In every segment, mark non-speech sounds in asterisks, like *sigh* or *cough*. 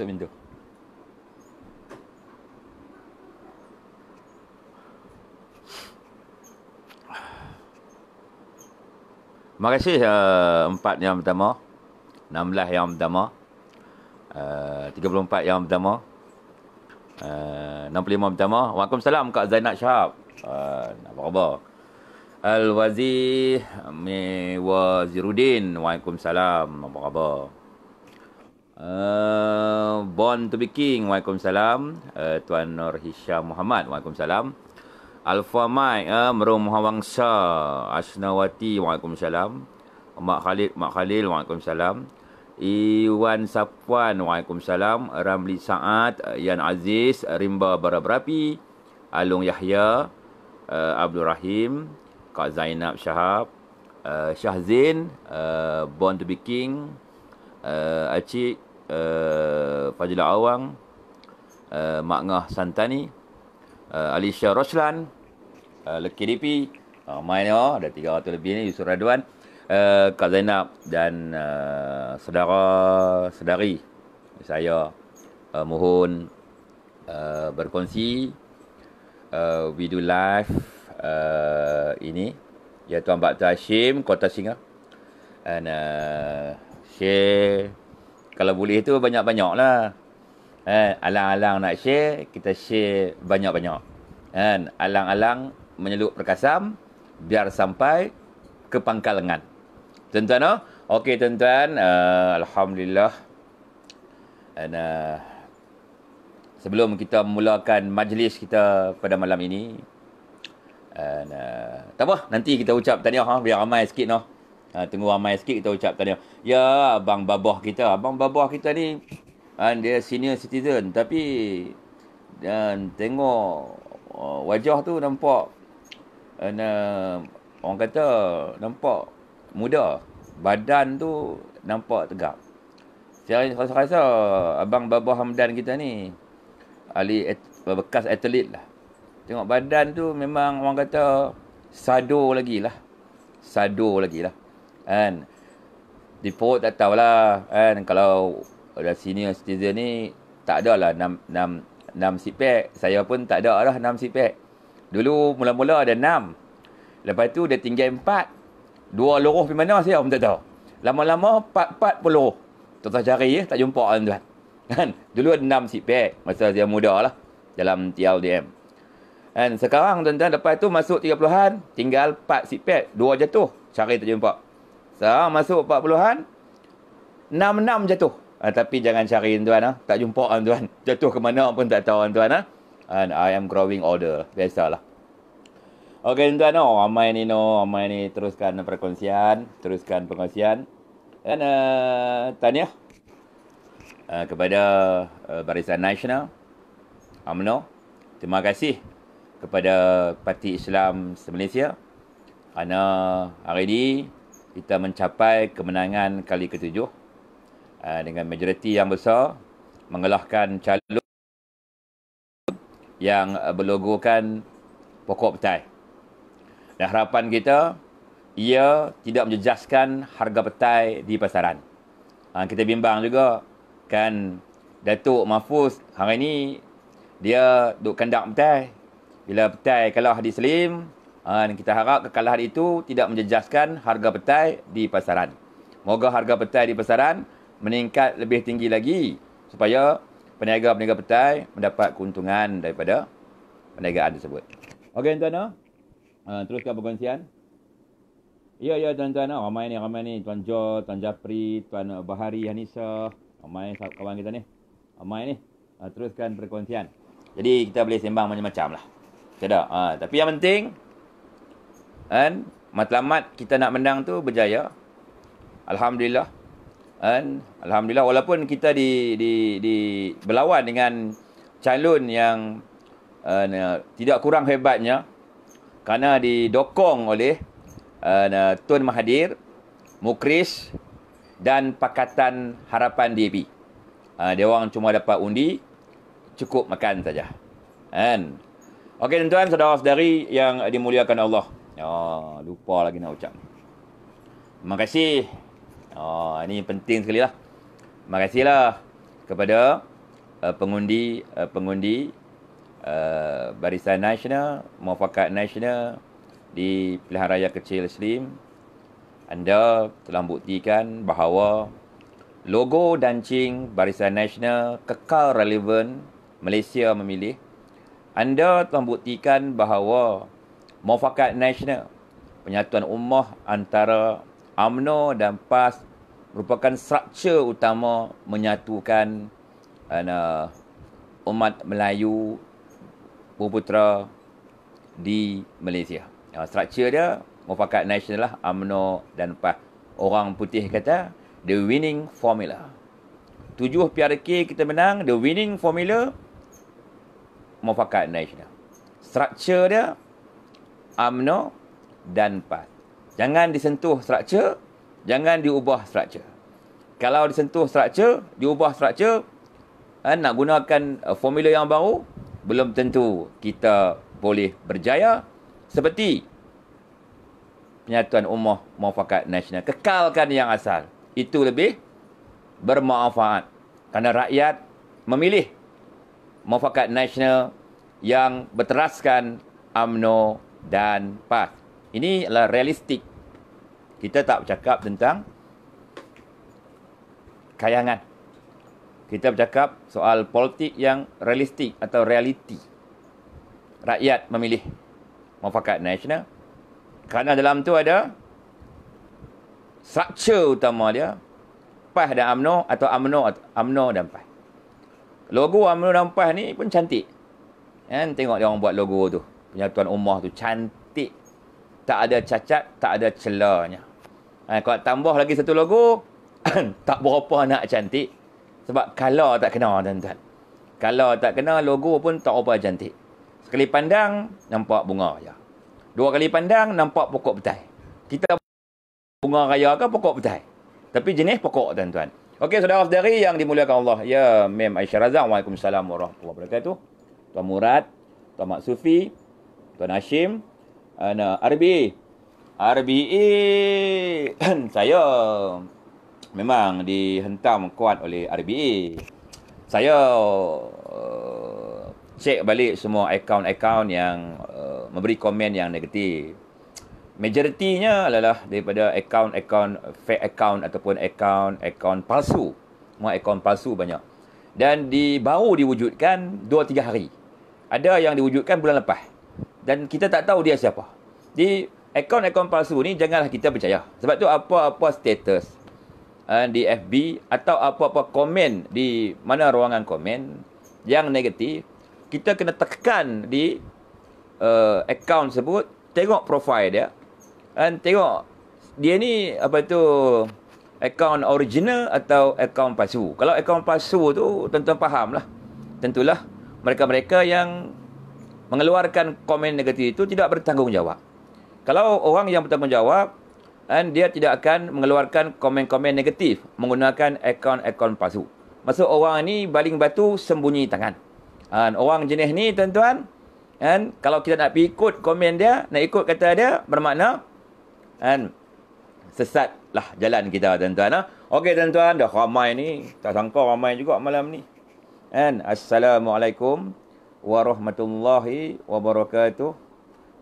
Tok Minto. Terima kasih uh, empat uh, yang pertama. 16 yang pertama. Uh, 34 yang pertama. Uh, 65 yang pertama. Waalaikumsalam Kak Zainab Syahab. Uh, apa khabar? Al-Wazir Mewaziruddin. Waalaikumsalam. Apa khabar? Eh, bon to be king. Waalaikumsalam. Uh, Tuan Nur Hisham Muhammad. Waalaikumsalam. Alfa Mai, Uh, eh, Merung Mahawangsa. Asnawati. Waalaikumsalam. Mak Khalid. Mak Khalil. Waalaikumsalam. Iwan Sapuan. Waalaikumsalam. Ramli Saad. Yan Aziz. Rimba Barabrapi. Alung Yahya. Uh, Abdul Rahim. Kak Zainab Shahab, Uh, Syahzin. Uh, Born to be King. Uh, Acik uh, eh, Fajla Awang, uh, Mak Ngah Santani, uh, eh, Alicia Roslan, uh, Lucky DP, ramai ni oh, ada 300 lebih ni, Yusuf Raduan, uh, Kak Zainab dan uh, saudara sedari saya uh, mohon uh, berkongsi uh, video live uh, ini iaitu Ambak Tashim Kota Singa dan uh, share kalau boleh tu banyak-banyak lah. Eh, alang-alang nak share, kita share banyak-banyak. Eh, alang-alang menyeluk perkasam, biar sampai ke pangkal lengan. Tuan-tuan, oh? Okey, tuan-tuan. Uh, Alhamdulillah. And, uh, sebelum kita mulakan majlis kita pada malam ini. And, uh, tak apa, nanti kita ucap tahniah. Oh, biar ramai sikit, noh. Ha, tunggu ramai sikit kita ucapkan dia. Ya, abang babah kita. Abang babah kita ni, kan, dia senior citizen. Tapi, dan ah, tengok uh, wajah tu nampak, and, uh, orang kata nampak muda. Badan tu nampak tegap. Saya rasa, rasa abang babah hamdan kita ni, ahli at, bekas atlet lah. Tengok badan tu memang orang kata sado lagi lah. Sado lagi lah kan default tak tahulah kan kalau ada senior citizen ni tak ada lah 6 6 6 seat pack saya pun tak ada lah 6 seat pack dulu mula-mula ada 6 lepas tu dia tinggal 4 dua loroh di mana saya pun tak tahu lama-lama 4-4 pun loroh tak tahu ya, tak jumpa kan tuan lah. kan dulu ada 6 seat pack masa dia muda lah dalam TLDM kan sekarang tuan-tuan lepas tu masuk 30-an tinggal 4 seat pack dua jatuh cari tak jumpa sekarang masuk 40-an. 6-6 jatuh. Ha, tapi jangan cari tuan Ha. Tak jumpa tuan-tuan. *laughs* Jatuh ke mana pun tak tahu tuan Ha. And I am growing older. Biasalah. Okay tuan-tuan. No. Ramai ni no. Ramai ni teruskan perkongsian. Teruskan perkongsian. Dan uh, tanya. Uh, kepada uh, Barisan Nasional. UMNO. Terima kasih kepada Parti Islam Malaysia. Kerana hari ini kita mencapai kemenangan kali ketujuh uh, dengan majoriti yang besar mengalahkan calon yang uh, berlogokan pokok petai. Dan harapan kita ia tidak menjejaskan harga petai di pasaran. Uh, kita bimbang juga kan Datuk Mahfuz hari ini dia duk kandak petai. Bila petai kalau hadis Slim Ha, dan kita harap kekalahan itu tidak menjejaskan harga petai di pasaran. Moga harga petai di pasaran meningkat lebih tinggi lagi supaya peniaga-peniaga petai mendapat keuntungan daripada peniagaan tersebut. Okey tuan-tuan. Uh, teruskan perkongsian. Ya ya tuan-tuan, ramai ni ramai ni tuan Jo, tuan Japri, tuan eh, Bahari Hanisa, ramai kawan kita ni. Ramai ni. Uh, teruskan perkongsian. Jadi kita boleh sembang macam-macam lah. Tidak. Uh, tapi yang penting, dan matlamat kita nak menang tu berjaya. Alhamdulillah. Dan alhamdulillah walaupun kita di di di berlawan dengan calon yang uh, tidak kurang hebatnya kerana didokong oleh uh, Tun Mahathir, Mukris dan Pakatan Harapan DAP. Uh, dia orang cuma dapat undi cukup makan saja. Kan? Okey tuan-tuan, saudara-saudari yang dimuliakan Allah. Oh, lupa lagi nak ucap. Terima kasih. Oh, ini penting sekali lah. Terima kasihlah kepada uh, pengundi uh, pengundi uh, Barisan Nasional, Muafakat Nasional di Pilihan Raya Kecil Slim. Anda telah buktikan bahawa logo dan cing Barisan Nasional kekal relevan Malaysia memilih. Anda telah buktikan bahawa Mufakat Nasional Penyatuan Ummah antara AMNO dan PAS merupakan struktur utama menyatukan uh, umat Melayu Puputera di Malaysia. Uh, struktur dia Mufakat Nasional lah AMNO dan PAS. Orang putih kata the winning formula. Tujuh PRK kita menang the winning formula Mufakat Nasional. Struktur dia AMNO dan PAT. Jangan disentuh struktur, jangan diubah struktur. Kalau disentuh struktur, diubah struktur, eh, nak gunakan eh, formula yang baru, belum tentu kita boleh berjaya seperti penyatuan ummah muafakat nasional. Kekalkan yang asal. Itu lebih bermanfaat. Kerana rakyat memilih muafakat nasional yang berteraskan AMNO dan pas. Ini adalah realistik. Kita tak bercakap tentang kayangan. Kita bercakap soal politik yang realistik atau realiti. Rakyat memilih mafakat nasional. Kerana dalam tu ada struktur utama dia. PAH dan AMNO atau UMNO, AMNO dan PAH. Logo AMNO dan PAH ni pun cantik. Kan tengok dia orang buat logo tu penyatuan ummah tu cantik tak ada cacat tak ada celanya ha, kalau tambah lagi satu logo *coughs* tak berapa nak cantik sebab kalau tak kena tuan-tuan color tak kena logo pun tak berapa cantik sekali pandang nampak bunga ya dua kali pandang nampak pokok petai kita bunga raya ke pokok petai tapi jenis pokok tuan-tuan Okey, saudara saudari yang dimuliakan Allah. Ya, Mem Aisyah Razak. Waalaikumsalam warahmatullahi wabarakatuh. Tuan Murad, Tuan Mak Sufi, Tuan Hashim Ana uh, RBA RBA Saya Memang dihentam kuat oleh RBA Saya uh, Cek balik semua akaun-akaun yang uh, Memberi komen yang negatif Majoritinya adalah daripada akaun-akaun fake account ataupun akaun-akaun palsu. Semua akaun palsu banyak. Dan di baru diwujudkan 2-3 hari. Ada yang diwujudkan bulan lepas dan kita tak tahu dia siapa. Jadi akaun-akaun palsu ni janganlah kita percaya. Sebab tu apa-apa status uh, di FB atau apa-apa komen di mana ruangan komen yang negatif, kita kena tekan di uh, akaun tersebut, tengok profil dia dan tengok dia ni apa tu akaun original atau akaun palsu. Kalau akaun palsu tu tentu tuan lah Tentulah mereka-mereka yang mengeluarkan komen negatif itu tidak bertanggungjawab. Kalau orang yang bertanggungjawab, dan eh, dia tidak akan mengeluarkan komen-komen negatif menggunakan akaun-akaun palsu. Maksud orang ini baling batu sembunyi tangan. Dan eh, orang jenis ni tuan-tuan, dan eh, kalau kita nak ikut komen dia, nak ikut kata dia, bermakna dan sesatlah jalan kita tuan-tuan. Okey tuan-tuan, dah ramai ni. Tak sangka ramai juga malam ni. Dan Assalamualaikum warahmatullahi wabarakatuh.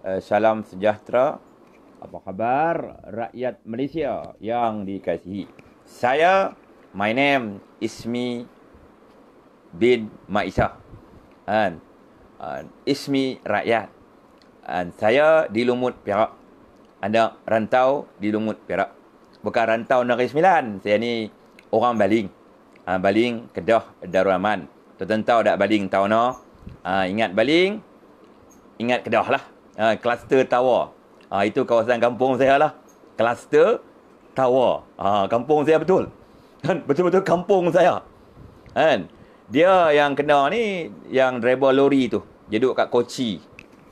Eh, salam sejahtera. Apa khabar rakyat Malaysia yang dikasihi? Saya my name Ismi bin Maisa. and Ismi rakyat. and saya di Lumut Perak. Anda rantau di Lumut Perak. Bukan rantau negeri Sembilan. Saya ni orang Baling. Ah, Baling Kedah Darul Aman. Tentang tahu tak Baling tahu noh uh, ingat baling ingat kedah lah kluster ha, uh, tower ha, itu kawasan kampung saya lah kluster tower uh, kampung saya betul kan betul-betul kampung saya kan dia yang kena ni yang driver lori tu dia duduk kat Kochi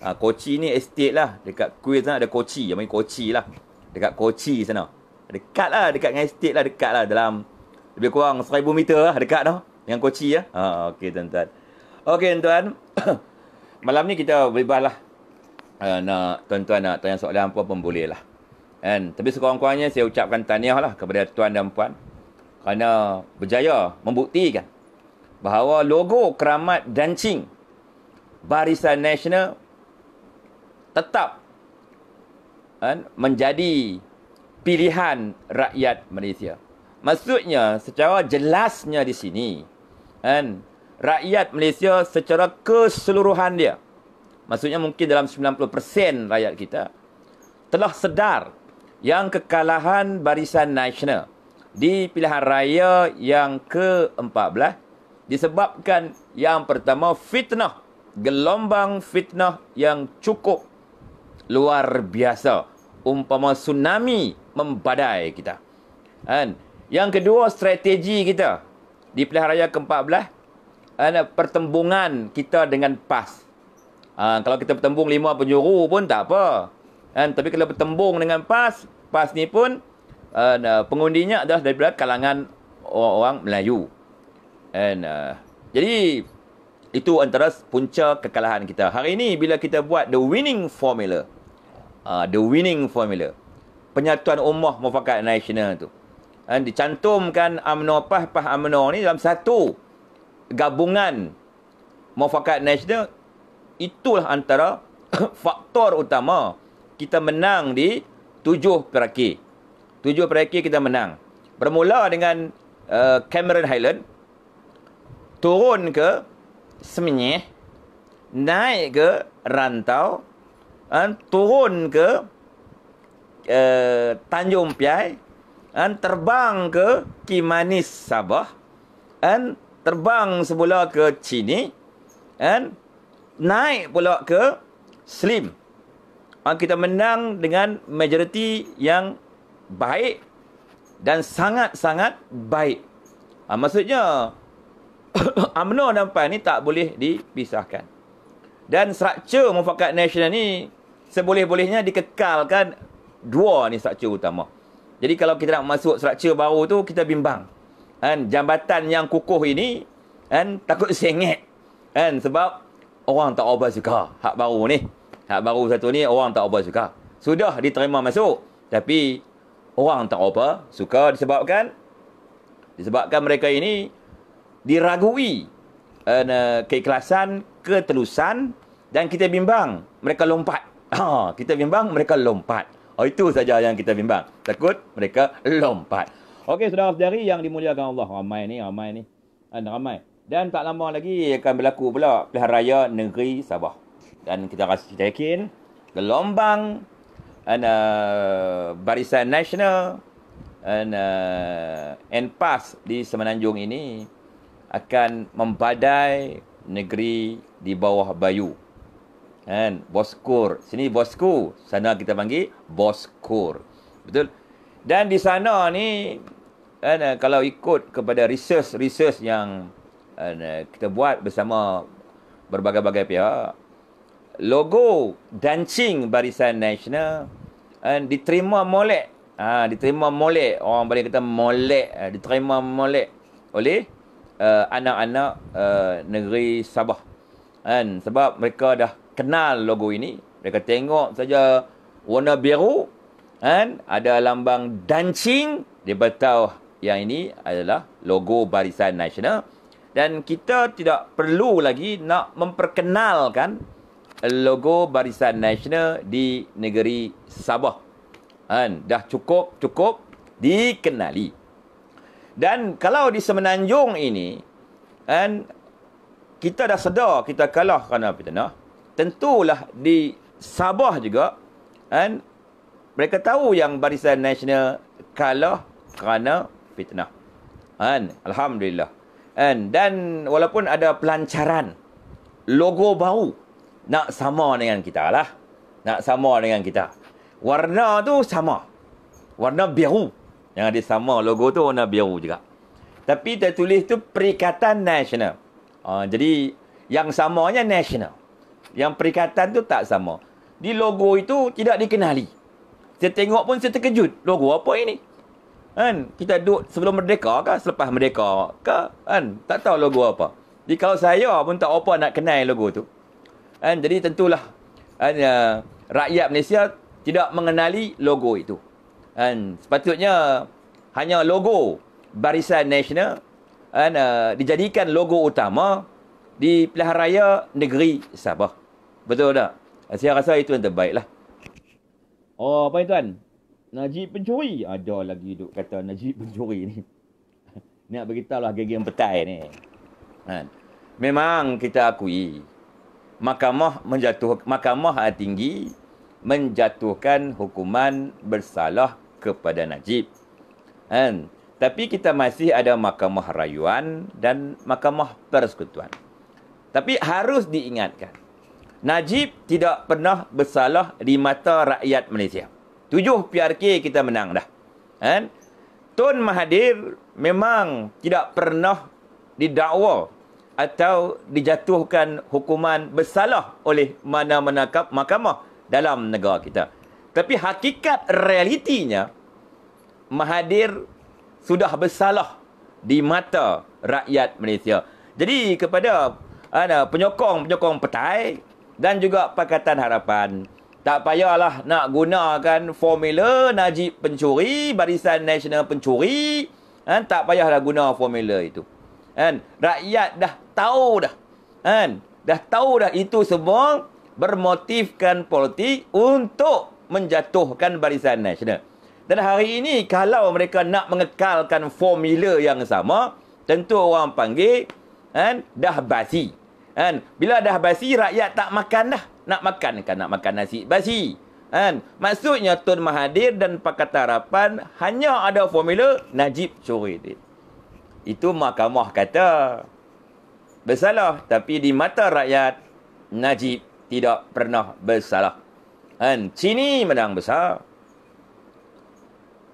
uh, Kochi ni estate lah dekat Kuil sana ada Kochi yang main Kochi lah dekat Kochi sana dekat lah dekat dengan estate lah dekat lah dalam lebih kurang seribu meter lah dekat dah dengan Kochi ya. Ha uh, okey tuan-tuan. Okey tuan. *coughs* Malam ni kita bebas lah. Uh, nak tuan-tuan nak tanya soalan apa pun boleh lah. And, tapi sekurang-kurangnya saya ucapkan tahniah lah kepada tuan dan puan. Kerana berjaya membuktikan bahawa logo keramat dancing Barisan Nasional tetap and, menjadi pilihan rakyat Malaysia. Maksudnya secara jelasnya di sini and, rakyat Malaysia secara keseluruhan dia. Maksudnya mungkin dalam 90% rakyat kita telah sedar yang kekalahan Barisan Nasional di pilihan raya yang ke-14 disebabkan yang pertama fitnah, gelombang fitnah yang cukup luar biasa umpama tsunami membadai kita. Dan Yang kedua strategi kita di pilihan raya ke-14 uh, pertembungan kita dengan PAS. Uh, kalau kita bertembung lima penjuru pun tak apa. Uh, tapi kalau bertembung dengan PAS, PAS ni pun uh, pengundinya adalah daripada kalangan orang Melayu. And, uh, jadi, itu antara punca kekalahan kita. Hari ini bila kita buat the winning formula. Uh, the winning formula. Penyatuan Ummah Mufakat Nasional tu. And dicantumkan UMNO, PAH, PAH, UMNO ni dalam satu gabungan mufakat nasional itulah antara *coughs* faktor utama kita menang di tujuh peraki. Tujuh peraki kita menang. Bermula dengan uh, Cameron Highland turun ke Seminyih, naik ke Rantau, dan turun ke uh, Tanjung Piai, dan terbang ke Kimanis Sabah, dan terbang semula ke Cini dan naik pula ke Slim. Ah, kita menang dengan majoriti yang baik dan sangat-sangat baik. Ah, maksudnya, *coughs* amno dan PAN ni tak boleh dipisahkan. Dan struktur mufakat nasional ni seboleh-bolehnya dikekalkan dua ni struktur utama. Jadi kalau kita nak masuk struktur baru tu, kita bimbang kan jambatan yang kukuh ini kan takut sengit kan sebab orang tak apa suka hak baru ni hak baru satu ni orang tak apa suka sudah diterima masuk tapi orang tak apa suka disebabkan disebabkan mereka ini diragui kan, keikhlasan ketelusan dan kita bimbang mereka lompat ha, kita bimbang mereka lompat oh, itu saja yang kita bimbang takut mereka lompat Okey, saudara dari yang dimuliakan Allah. Ramai ni, ramai ni. Dan ah, ramai. Dan tak lama lagi akan berlaku pula pilihan raya negeri Sabah. Dan kita rasa kita yakin gelombang dan uh, barisan nasional dan uh, NPAS di Semenanjung ini akan membadai negeri di bawah bayu. Kan? Boskur. Sini Bosku. Sana kita panggil Boskur. Betul? Dan di sana ni dan uh, kalau ikut kepada research-research yang uh, kita buat bersama berbagai-bagai pihak, logo dancing Barisan Nasional uh, diterima molek. Ha, uh, diterima molek. Orang boleh kata molek. Uh, diterima molek oleh uh, anak-anak uh, negeri Sabah. Kan? Sebab mereka dah kenal logo ini. Mereka tengok saja warna biru. Kan? Ada lambang dancing. Dia tahu yang ini adalah logo Barisan Nasional dan kita tidak perlu lagi nak memperkenalkan logo Barisan Nasional di negeri Sabah. Kan dah cukup cukup dikenali. Dan kalau di semenanjung ini kan kita dah sedar kita kalah kerana fitnah. Tentulah di Sabah juga kan mereka tahu yang Barisan Nasional kalah kerana fitnah. Kan? Alhamdulillah. Kan? Dan walaupun ada pelancaran, logo bau, nak sama dengan kita lah. Nak sama dengan kita. Warna tu sama. Warna biru. Yang ada sama logo tu warna biru juga. Tapi tertulis tu Perikatan Nasional. Uh, jadi yang samanya nasional. Yang perikatan tu tak sama. Di logo itu tidak dikenali. Saya tengok pun saya terkejut. Logo apa ini? kan kita duduk sebelum merdeka ke selepas merdeka ke kan tak tahu logo apa jadi kalau saya pun tak apa nak kenal logo tu kan jadi tentulah kan uh, rakyat Malaysia tidak mengenali logo itu kan sepatutnya hanya logo barisan nasional kan uh, dijadikan logo utama di pilihan raya negeri Sabah betul tak saya rasa itu yang terbaik lah. oh apa itu tuan Najib pencuri. Ada lagi duk kata Najib pencuri ni. *laughs* Nak beritahulah geng-geng petai ni. Kan? Memang kita akui. Mahkamah menjatuh mahkamah tinggi menjatuhkan hukuman bersalah kepada Najib. Kan? Tapi kita masih ada mahkamah rayuan dan mahkamah persekutuan. Tapi harus diingatkan. Najib tidak pernah bersalah di mata rakyat Malaysia. Tujuh PRK kita menang dah. Kan? Tun Mahathir memang tidak pernah didakwa atau dijatuhkan hukuman bersalah oleh mana-mana mahkamah dalam negara kita. Tapi hakikat realitinya, Mahathir sudah bersalah di mata rakyat Malaysia. Jadi kepada ada penyokong-penyokong petai dan juga Pakatan Harapan, tak payahlah nak gunakan formula Najib pencuri, Barisan Nasional pencuri. Kan? Tak payahlah guna formula itu. Kan? Rakyat dah tahu dah. Kan? Dah tahu dah itu semua bermotifkan politik untuk menjatuhkan Barisan Nasional. Dan hari ini kalau mereka nak mengekalkan formula yang sama, tentu orang panggil kan? dah basi. Kan? Bila dah basi, rakyat tak makan dah nak makan kan nak makan nasi basi kan maksudnya Tun mahadir dan Pakatan Harapan hanya ada formula Najib curi duit itu mahkamah kata bersalah tapi di mata rakyat Najib tidak pernah bersalah kan sini menang besar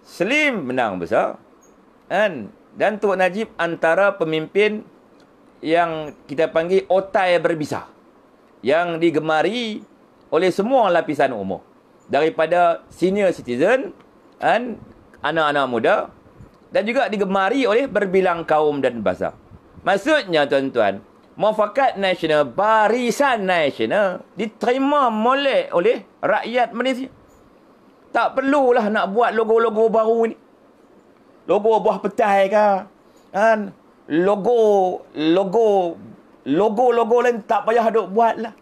selim menang besar kan dan Tuan Najib antara pemimpin yang kita panggil otai berbisa yang digemari oleh semua lapisan umur daripada senior citizen dan anak-anak muda dan juga digemari oleh berbilang kaum dan bahasa. Maksudnya tuan-tuan, mufakat nasional, barisan nasional diterima molek oleh rakyat Malaysia. Tak perlulah nak buat logo-logo baru ni. Logo buah petai ke? Kan? Logo logo logo-logo lain tak payah duk buat lah.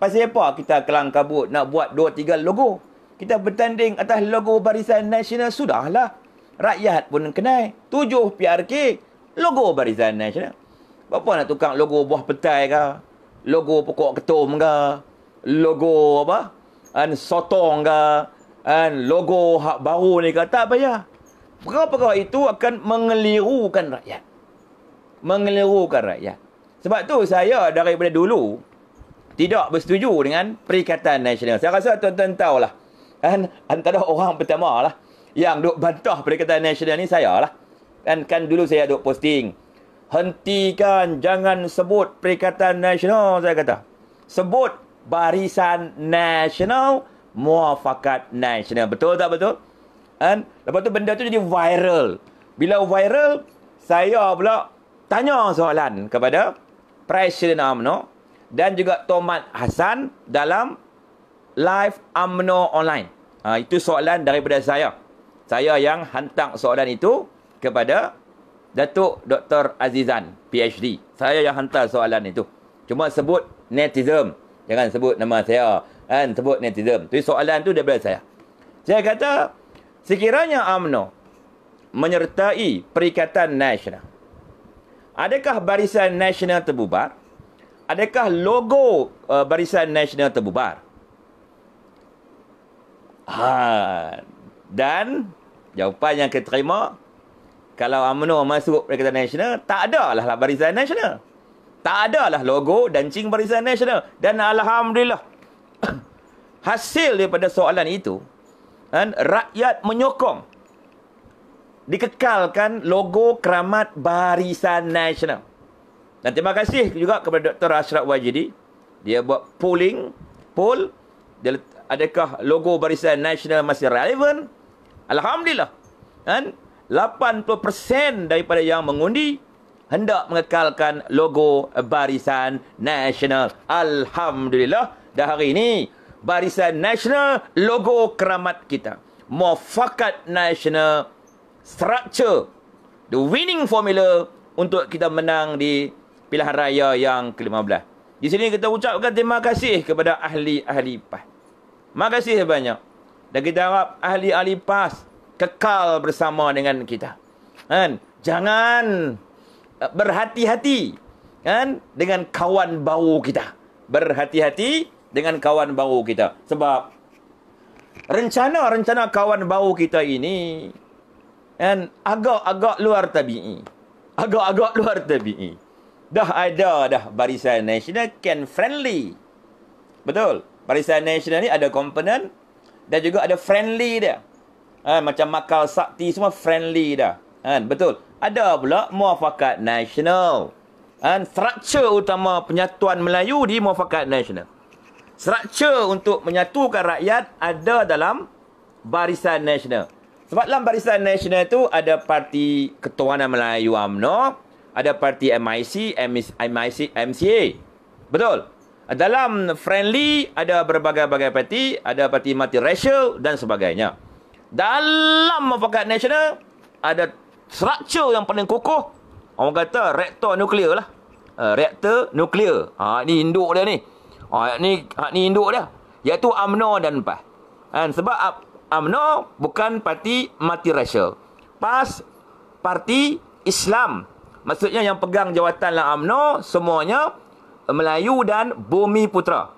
Pasal apa kita kelang kabut nak buat dua tiga logo? Kita bertanding atas logo Barisan Nasional sudah lah. Rakyat pun kenai. Tujuh PRK, logo Barisan Nasional. Bapa nak tukang logo buah petai ke? Logo pokok ketum ke? Logo apa? An sotong ke? An logo hak baru ni ke? Tak payah. Perkara-perkara itu akan mengelirukan rakyat. Mengelirukan rakyat. Sebab tu saya daripada dulu tidak bersetuju dengan Perikatan Nasional. Saya rasa tuan-tuan tahulah. Kan antara orang pertama lah yang duk bantah Perikatan Nasional ni saya lah. Kan kan dulu saya duk posting hentikan jangan sebut Perikatan Nasional saya kata. Sebut Barisan Nasional Muafakat Nasional. Betul tak betul? Kan lepas tu benda tu jadi viral. Bila viral saya pula tanya soalan kepada Presiden UMNO dan juga Tomat Hasan dalam live UMNO online. Ha, itu soalan daripada saya. Saya yang hantar soalan itu kepada Datuk Dr. Azizan, PhD. Saya yang hantar soalan itu. Cuma sebut netizen. Jangan sebut nama saya. Kan? Sebut netizen. Tapi soalan itu daripada saya. Saya kata, sekiranya UMNO menyertai Perikatan Nasional, Adakah Barisan Nasional terbubar? Adakah logo uh, Barisan Nasional terbubar? Ha. Dan jawapan yang kita terima kalau UMNO masuk Perikatan Nasional, tak ada lah Barisan Nasional. Tak ada lah logo dan cing Barisan Nasional. Dan Alhamdulillah, *coughs* hasil daripada soalan itu, kan, rakyat menyokong dikekalkan logo keramat Barisan Nasional. Dan terima kasih juga kepada Dr. Ashraf YGD. Dia buat polling, poll. Dia, adakah logo Barisan Nasional masih relevan? Alhamdulillah. Dan 80% daripada yang mengundi hendak mengekalkan logo Barisan Nasional. Alhamdulillah. Dah hari ini, Barisan Nasional logo keramat kita. Mufakat Nasional structure the winning formula untuk kita menang di pilihan raya yang ke-15. Di sini kita ucapkan terima kasih kepada ahli-ahli PAS. Terima kasih banyak. Dan kita harap ahli-ahli PAS kekal bersama dengan kita. Kan? Jangan eh, berhati-hati kan dengan kawan bau kita. Berhati-hati dengan kawan bau kita sebab rencana-rencana kawan bau kita ini dan agak-agak luar tabi'i. Agak-agak luar tabi'i. Dah ada dah barisan nasional can friendly. Betul. Barisan nasional ni ada komponen dan juga ada friendly dia. Ha, macam makal sakti semua friendly dah. Ha, betul. Ada pula muafakat nasional. And ha, structure utama penyatuan Melayu di muafakat nasional. Structure untuk menyatukan rakyat ada dalam barisan nasional. Sebab dalam barisan nasional tu ada parti Ketuanan Melayu UMNO, ada parti MIC, MIC, MCA. Betul. Dalam friendly ada berbagai-bagai parti, ada parti mati racial dan sebagainya. Dalam mufakat nasional ada struktur yang paling kokoh. Orang kata reaktor nuklear lah. Uh, reaktor nuklear. Ha, ni induk dia ni. Ha, ni, ha, ni induk dia. Yaitu UMNO dan PAH. Kan? Sebab UMNO bukan parti mati rasial. PAS parti Islam. Maksudnya yang pegang jawatan dalam UMNO semuanya Melayu dan Bumi Putra.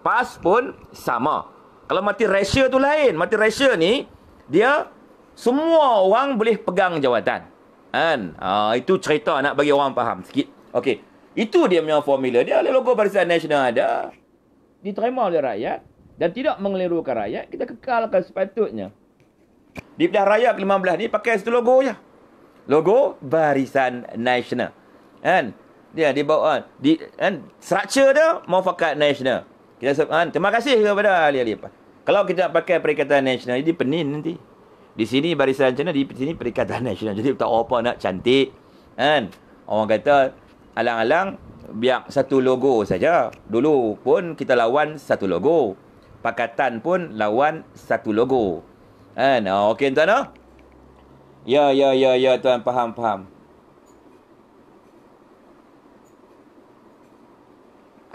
PAS pun sama. Kalau mati rasia tu lain. Mati rasia ni, dia semua orang boleh pegang jawatan. Kan? Ha, itu cerita nak bagi orang faham sikit. Okey. Itu dia punya formula. Dia ada logo Barisan Nasional ada. Diterima oleh rakyat dan tidak mengelirukan rakyat, kita kekalkan sepatutnya. Di pilihan raya ke-15 ni pakai satu logo je. Logo Barisan Nasional. Kan? Dia di bawah ah, di kan structure dia mufakat nasional. Kita kan? terima kasih kepada ahli-ahli Kalau kita nak pakai perikatan nasional jadi penin nanti. Di sini Barisan Nasional di sini perikatan nasional. Jadi tak apa nak cantik. Kan? Orang kata alang-alang biar satu logo saja. Dulu pun kita lawan satu logo pakatan pun lawan satu logo. Kan? Oh, okey tuan no? Ya, ya, ya, ya tuan faham, faham.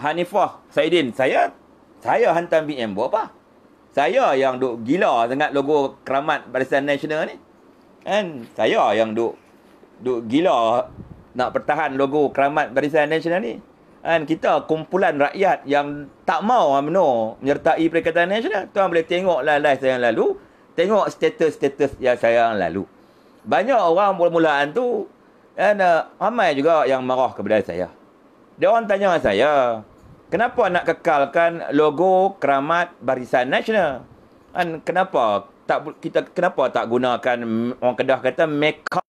Hanifah Saidin, saya saya hantar BM buat apa? Saya yang duk gila sangat logo keramat Barisan Nasional ni. Kan? Saya yang duk duk gila nak pertahan logo keramat Barisan Nasional ni kan kita kumpulan rakyat yang tak mau amno, ah, menyertai Perikatan Nasional tuan boleh tengoklah live saya yang lalu tengok status-status yang saya yang lalu banyak orang mula tu dan uh, eh, ramai juga yang marah kepada saya dia orang tanya saya kenapa nak kekalkan logo keramat Barisan Nasional kan kenapa tak kita kenapa tak gunakan orang Kedah kata make up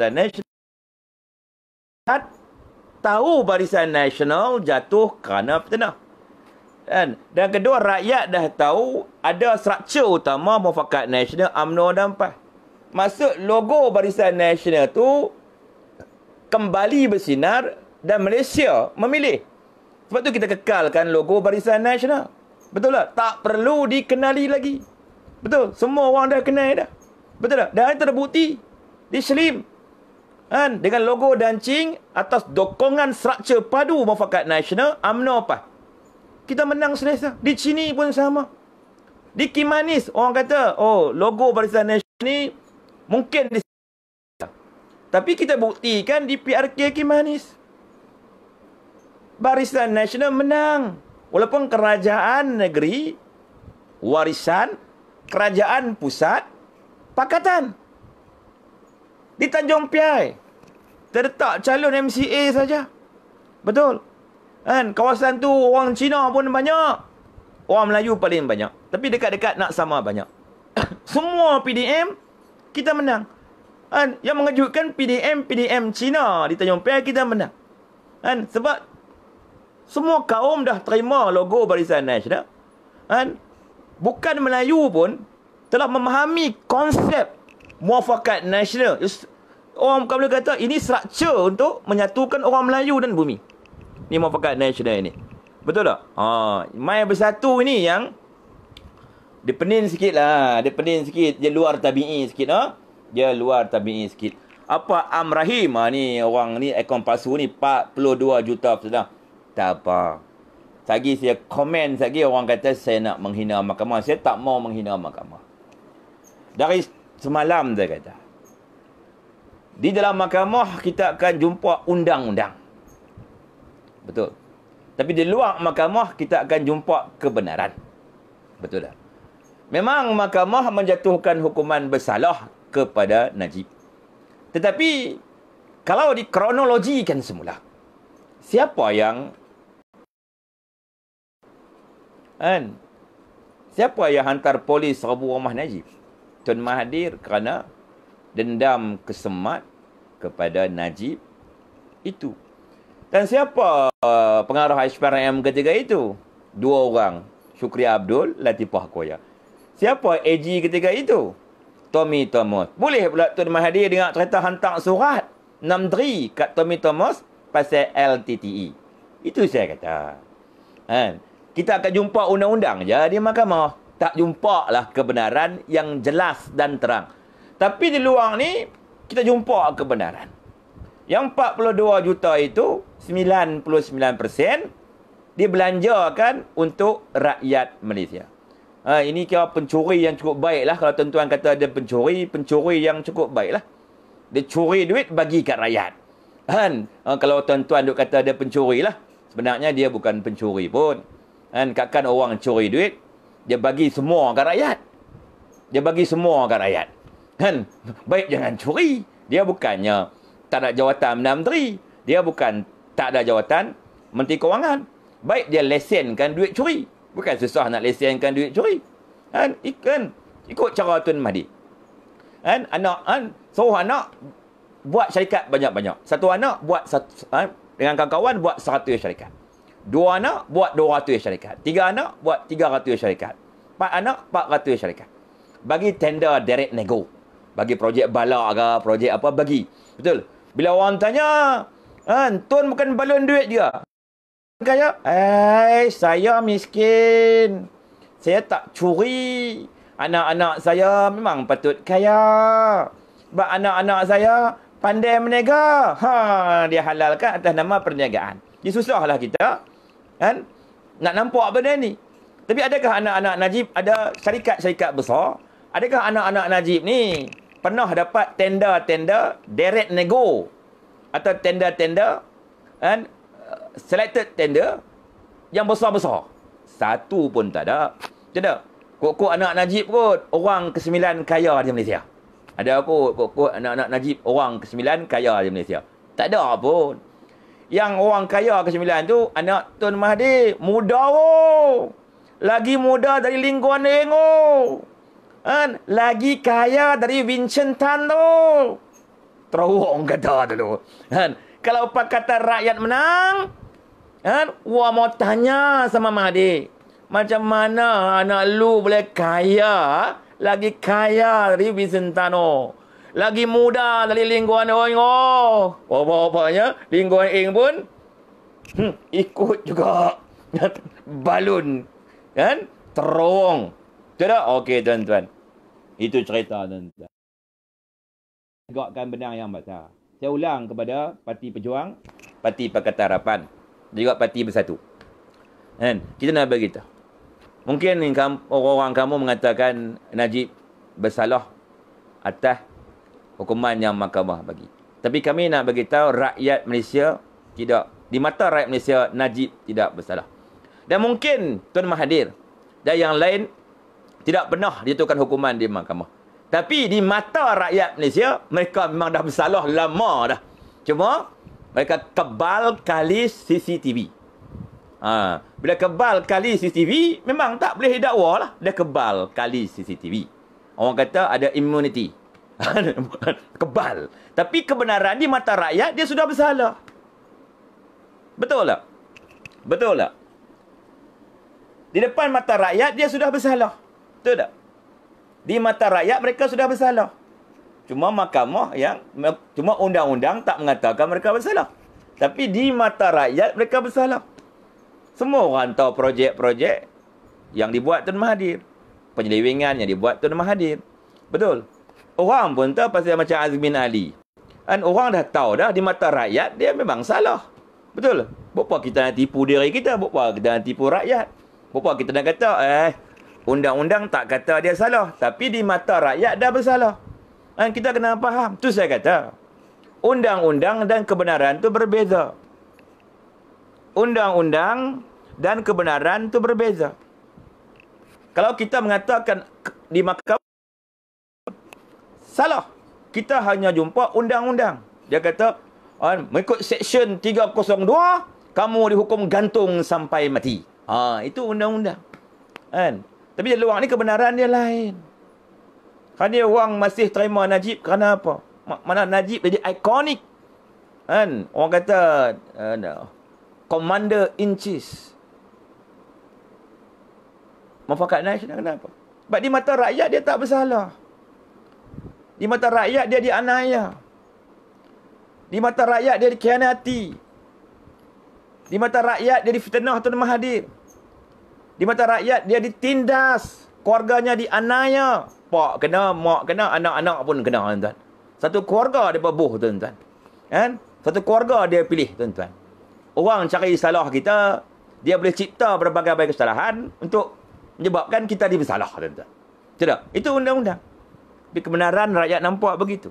the national tahu barisan nasional jatuh kerana fitnah. Dan, dan kedua, rakyat dah tahu ada struktur utama mufakat nasional UMNO dan PAS. Maksud logo barisan nasional tu kembali bersinar dan Malaysia memilih. Sebab tu kita kekalkan logo barisan nasional. Betul tak? Tak perlu dikenali lagi. Betul? Semua orang dah kenal dah. Betul tak? Dah terbukti. Di Selim, kan dengan logo dan cing atas dokongan struktur padu mufakat nasional amno apa kita menang selesa di sini pun sama di kimanis orang kata oh logo barisan nasional ni mungkin di tapi kita buktikan di PRK Kimanis barisan nasional menang walaupun kerajaan negeri warisan kerajaan pusat pakatan di Tanjung Piai. Terletak calon MCA saja. Betul. Kan kawasan tu orang Cina pun banyak. Orang Melayu paling banyak. Tapi dekat-dekat nak sama banyak. *coughs* Semua PDM kita menang. Kan yang mengejutkan PDM PDM Cina di Tanjung Piai kita menang. Kan sebab semua kaum dah terima logo Barisan Nasional. Kan bukan Melayu pun telah memahami konsep muafakat nasional. Orang bukan boleh kata ini structure untuk menyatukan orang Melayu dan bumi. Ini muafakat nasional ini. Betul tak? Ha, mai bersatu ini yang dia penin sikit lah. Dia penin sikit. Dia luar tabi'i sikit. Ha? Dia luar tabi'i sikit. Apa Amrahim ha, ni orang ni akaun pasu ni 42 juta pesudah. Tak apa. Sagi saya komen sagi orang kata saya nak menghina mahkamah. Saya tak mau menghina mahkamah. Dari semalam dia kata. Di dalam mahkamah kita akan jumpa undang-undang. Betul. Tapi di luar mahkamah kita akan jumpa kebenaran. Betul tak? Memang mahkamah menjatuhkan hukuman bersalah kepada Najib. Tetapi kalau di kronologi kan semula. Siapa yang kan? Siapa yang hantar polis serbu rumah Najib? Tun Mahathir kerana dendam kesemat kepada Najib itu. Dan siapa uh, pengaruh pengarah HPRM ketika itu? Dua orang. Syukri Abdul, Latifah Koya. Siapa AG ketiga itu? Tommy Thomas. Boleh pula Tun Mahathir dengar cerita hantar surat. Namdri kat Tommy Thomas pasal LTTE. Itu saya kata. Ha. Kita akan jumpa undang-undang je di mahkamah tak jumpa lah kebenaran yang jelas dan terang. Tapi di luar ni, kita jumpa kebenaran. Yang 42 juta itu, 99% dibelanjakan untuk rakyat Malaysia. Ha, ini kira pencuri yang cukup baik lah. Kalau tuan-tuan kata ada pencuri, pencuri yang cukup baik lah. Dia curi duit bagi kat rakyat. Kan? Ha, kalau tuan-tuan kata ada pencuri lah. Sebenarnya dia bukan pencuri pun. Kan? Kakan orang curi duit, dia bagi semua ke rakyat. Dia bagi semua ke rakyat. Kan? Baik jangan curi. Dia bukannya tak ada jawatan Perdana Menteri. Dia bukan tak ada jawatan Menteri Kewangan. Baik dia lesenkan duit curi. Bukan susah nak lesenkan duit curi. Kan? Ikan. Ikut cara Tun Mahdi. Kan? Anak. Kan? Suruh anak buat syarikat banyak-banyak. Satu anak buat satu, kan? Ha? dengan kawan-kawan buat seratus syarikat. Dua anak buat dua 200 syarikat. Tiga anak buat tiga 300 syarikat. Empat anak, 400 syarikat. Bagi tender direct nego. Bagi projek balak ke, projek apa, bagi. Betul? Bila orang tanya, Han, ah, Tun bukan balon duit dia. Kaya, eh, saya miskin. Saya tak curi. Anak-anak saya memang patut kaya. Sebab anak-anak saya pandai meniaga. Ha, dia halalkan atas nama perniagaan. Dia susahlah kita kan nak nampak benda ni tapi adakah anak-anak Najib ada syarikat-syarikat besar adakah anak-anak Najib ni pernah dapat tender-tender direct nego atau tender-tender kan selected tender yang besar-besar satu pun tak ada cerita kok-kok anak Najib kot orang ke-9 kaya di Malaysia ada kot kok-kok anak-anak Najib orang ke-9 kaya di Malaysia tak ada pun yang orang kaya ke-9 tu anak Tun Mahdi muda oh. lagi muda dari lingkungan Rengo oh. kan lagi kaya dari Vincent Tan tu terowong kata dulu kan kalau pak kata rakyat menang kan wah mau tanya sama Mahdi macam mana anak lu boleh kaya lagi kaya dari Vincent Tan oh lagi muda, dari lingkungan orang oh apa-apanya lingkungan ing pun hmm, ikut juga *laughs* balun kan terowong tidak okey tuan-tuan itu cerita tuan-tuan tegakkan benar yang besar saya ulang kepada parti pejuang parti pakatan harapan juga parti bersatu kan kita nak bagi mungkin orang-orang kamu mengatakan Najib bersalah atas hukuman yang mahkamah bagi. Tapi kami nak bagi tahu rakyat Malaysia tidak. Di mata rakyat Malaysia, Najib tidak bersalah. Dan mungkin Tuan Mahathir dan yang lain tidak pernah ditukan hukuman di mahkamah. Tapi di mata rakyat Malaysia, mereka memang dah bersalah lama dah. Cuma mereka kebal kali CCTV. Ha. Bila kebal kali CCTV, memang tak boleh dakwa lah. Dia kebal kali CCTV. Orang kata ada immunity. *laughs* kebal. Tapi kebenaran di mata rakyat, dia sudah bersalah. Betul tak? Betul tak? Di depan mata rakyat, dia sudah bersalah. Betul tak? Di mata rakyat, mereka sudah bersalah. Cuma mahkamah yang, cuma undang-undang tak mengatakan mereka bersalah. Tapi di mata rakyat, mereka bersalah. Semua orang tahu projek-projek yang dibuat Tun Mahathir. Penyelewengan yang dibuat Tun Mahathir. Betul? Betul? orang pun tahu pasal macam Azmin Ali. Dan orang dah tahu dah di mata rakyat dia memang salah. Betul? Bukan kita nak tipu diri kita. Bukan kita nak tipu rakyat. Bukan kita nak kata eh undang-undang tak kata dia salah. Tapi di mata rakyat dah bersalah. Dan kita kena faham. Tu saya kata. Undang-undang dan kebenaran tu berbeza. Undang-undang dan kebenaran tu berbeza. Kalau kita mengatakan di mahkamah Salah. Kita hanya jumpa undang-undang. Dia kata, mengikut seksyen 302, kamu dihukum gantung sampai mati. Ha, itu undang-undang. Kan? Tapi jadi luar ni kebenaran dia lain. Kan dia orang masih terima Najib kerana apa? Mana Najib jadi ikonik. Kan? Orang kata, uh, no. Commander in Chief. Mafakat Najib kenapa? Sebab di mata rakyat dia tak bersalah. Di mata rakyat dia dianaya. Lah. Di mata rakyat dia dikhianati. Di mata rakyat dia difitnah tuan mahadir. Di mata rakyat dia ditindas. Keluarganya dianaya. Lah. Pak kena, mak kena, anak-anak pun kena tuan-tuan. Satu keluarga dia berbuh tuan-tuan. Kan? Satu keluarga dia pilih tuan-tuan. Orang cari salah kita, dia boleh cipta berbagai-bagai kesalahan untuk menyebabkan kita dibesalah tuan-tuan. Tidak. Itu undang-undang. Tapi kebenaran rakyat nampak begitu.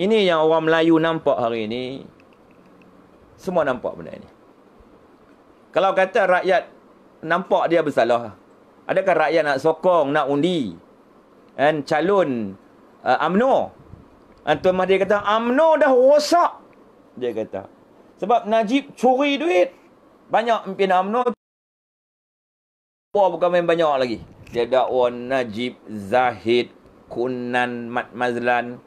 Ini yang orang Melayu nampak hari ini. Semua nampak benda ini. Kalau kata rakyat nampak dia bersalah. Adakah rakyat nak sokong, nak undi? Dan calon uh, UMNO. Dan Tuan Mahathir kata, UMNO dah rosak. Dia kata. Sebab Najib curi duit. Banyak pimpin UMNO. Wah, bukan main banyak lagi. Dia dakwa Najib Zahid kunan mat mazlan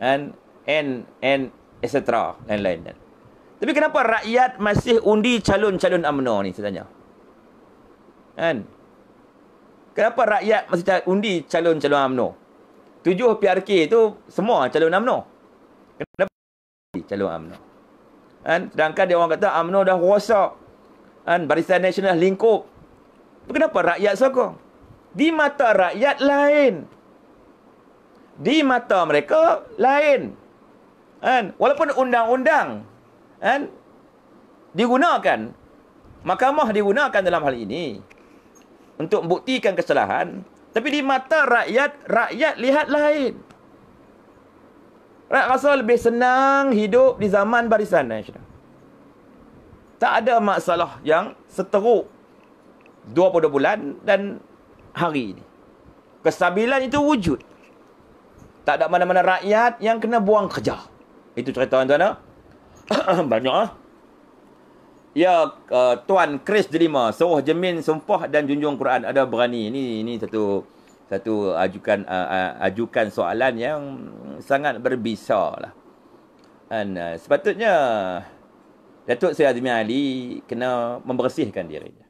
and and and etc lain lain tapi kenapa rakyat masih undi calon-calon UMNO ni saya tanya kan kenapa rakyat masih undi calon-calon UMNO tujuh PRK tu semua calon amno. kenapa calon amno? kan sedangkan dia orang kata amno dah rosak kan barisan nasional lingkup kenapa rakyat sokong di mata rakyat lain di mata mereka lain kan walaupun undang-undang kan digunakan mahkamah digunakan dalam hal ini untuk membuktikan kesalahan tapi di mata rakyat rakyat lihat lain rakyat rasa lebih senang hidup di zaman barisan nasional tak ada masalah yang seteruk 22 bulan dan hari ini. Kestabilan itu wujud. Tak ada mana-mana rakyat yang kena buang kerja. Itu cerita tuan-tuan. Ah. *coughs* Banyak ah. Ya uh, tuan Chris Delima, suruh jemin sumpah dan junjung Quran ada berani. Ini ini satu satu ajukan uh, uh ajukan soalan yang sangat berbisa lah. Dan uh, sepatutnya Datuk Seri Azmi Ali kena membersihkan dirinya.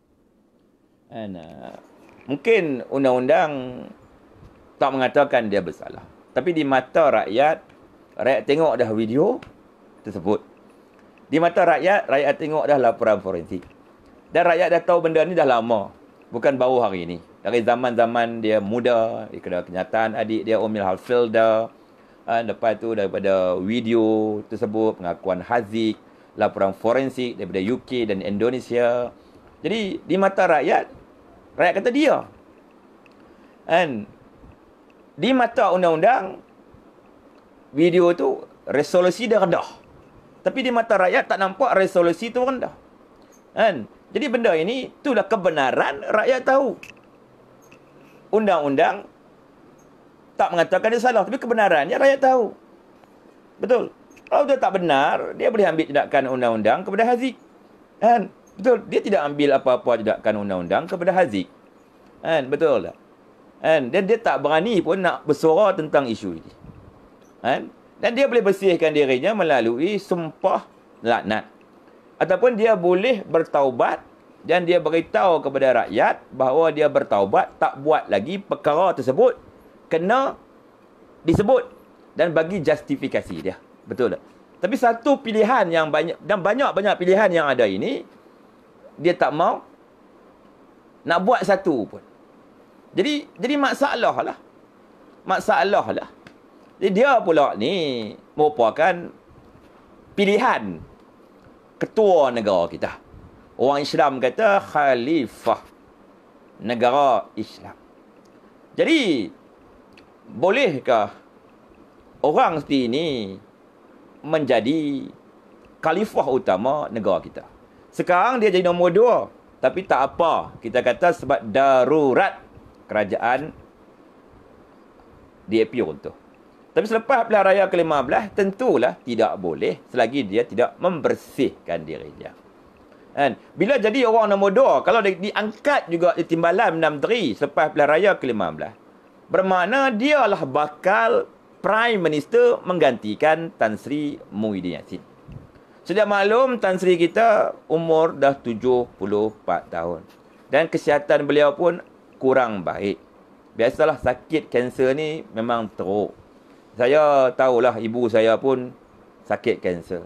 Dan uh, mungkin undang-undang tak mengatakan dia bersalah. Tapi di mata rakyat, rakyat tengok dah video tersebut. Di mata rakyat, rakyat tengok dah laporan forensik. Dan rakyat dah tahu benda ni dah lama. Bukan baru hari ni. Dari zaman-zaman dia muda, dia kena kenyataan adik dia, Omil Halfilda. Ah, lepas tu daripada video tersebut, pengakuan Haziq, laporan forensik daripada UK dan Indonesia. Jadi di mata rakyat, rakyat kata dia. And di mata undang-undang video tu resolusi dia rendah. Tapi di mata rakyat tak nampak resolusi tu rendah. Kan? Jadi benda ini itulah kebenaran rakyat tahu. Undang-undang tak mengatakan dia salah tapi kebenarannya rakyat tahu. Betul. Kalau dia tak benar, dia boleh ambil tindakan undang-undang kepada Haziq. Kan? Betul. Dia tidak ambil apa-apa tindakan undang-undang kepada Haziq. Kan? Betul tak? Kan? Dan dia tak berani pun nak bersuara tentang isu ini. Kan? Dan dia boleh bersihkan dirinya melalui sumpah laknat. Ataupun dia boleh bertaubat dan dia beritahu kepada rakyat bahawa dia bertaubat tak buat lagi perkara tersebut kena disebut dan bagi justifikasi dia. Betul tak? Tapi satu pilihan yang banyak dan banyak-banyak pilihan yang ada ini dia tak mau nak buat satu pun. Jadi jadi masalah lah. Masalah lah. Jadi dia pula ni merupakan pilihan ketua negara kita. Orang Islam kata khalifah negara Islam. Jadi bolehkah orang seperti ini menjadi khalifah utama negara kita? Sekarang dia jadi nombor dua. Tapi tak apa. Kita kata sebab darurat kerajaan di Epion tu. Tapi selepas pilihan raya ke-15, tentulah tidak boleh selagi dia tidak membersihkan diri dia. Kan? Bila jadi orang nombor dua, kalau di, diangkat juga di timbalan Perdana Menteri selepas pilihan raya ke-15, bermakna dialah bakal Prime Minister menggantikan Tan Sri Muhyiddin Yassin. Sudah maklum Tan Sri kita umur dah 74 tahun. Dan kesihatan beliau pun kurang baik. Biasalah sakit kanser ni memang teruk. Saya tahulah ibu saya pun sakit kanser.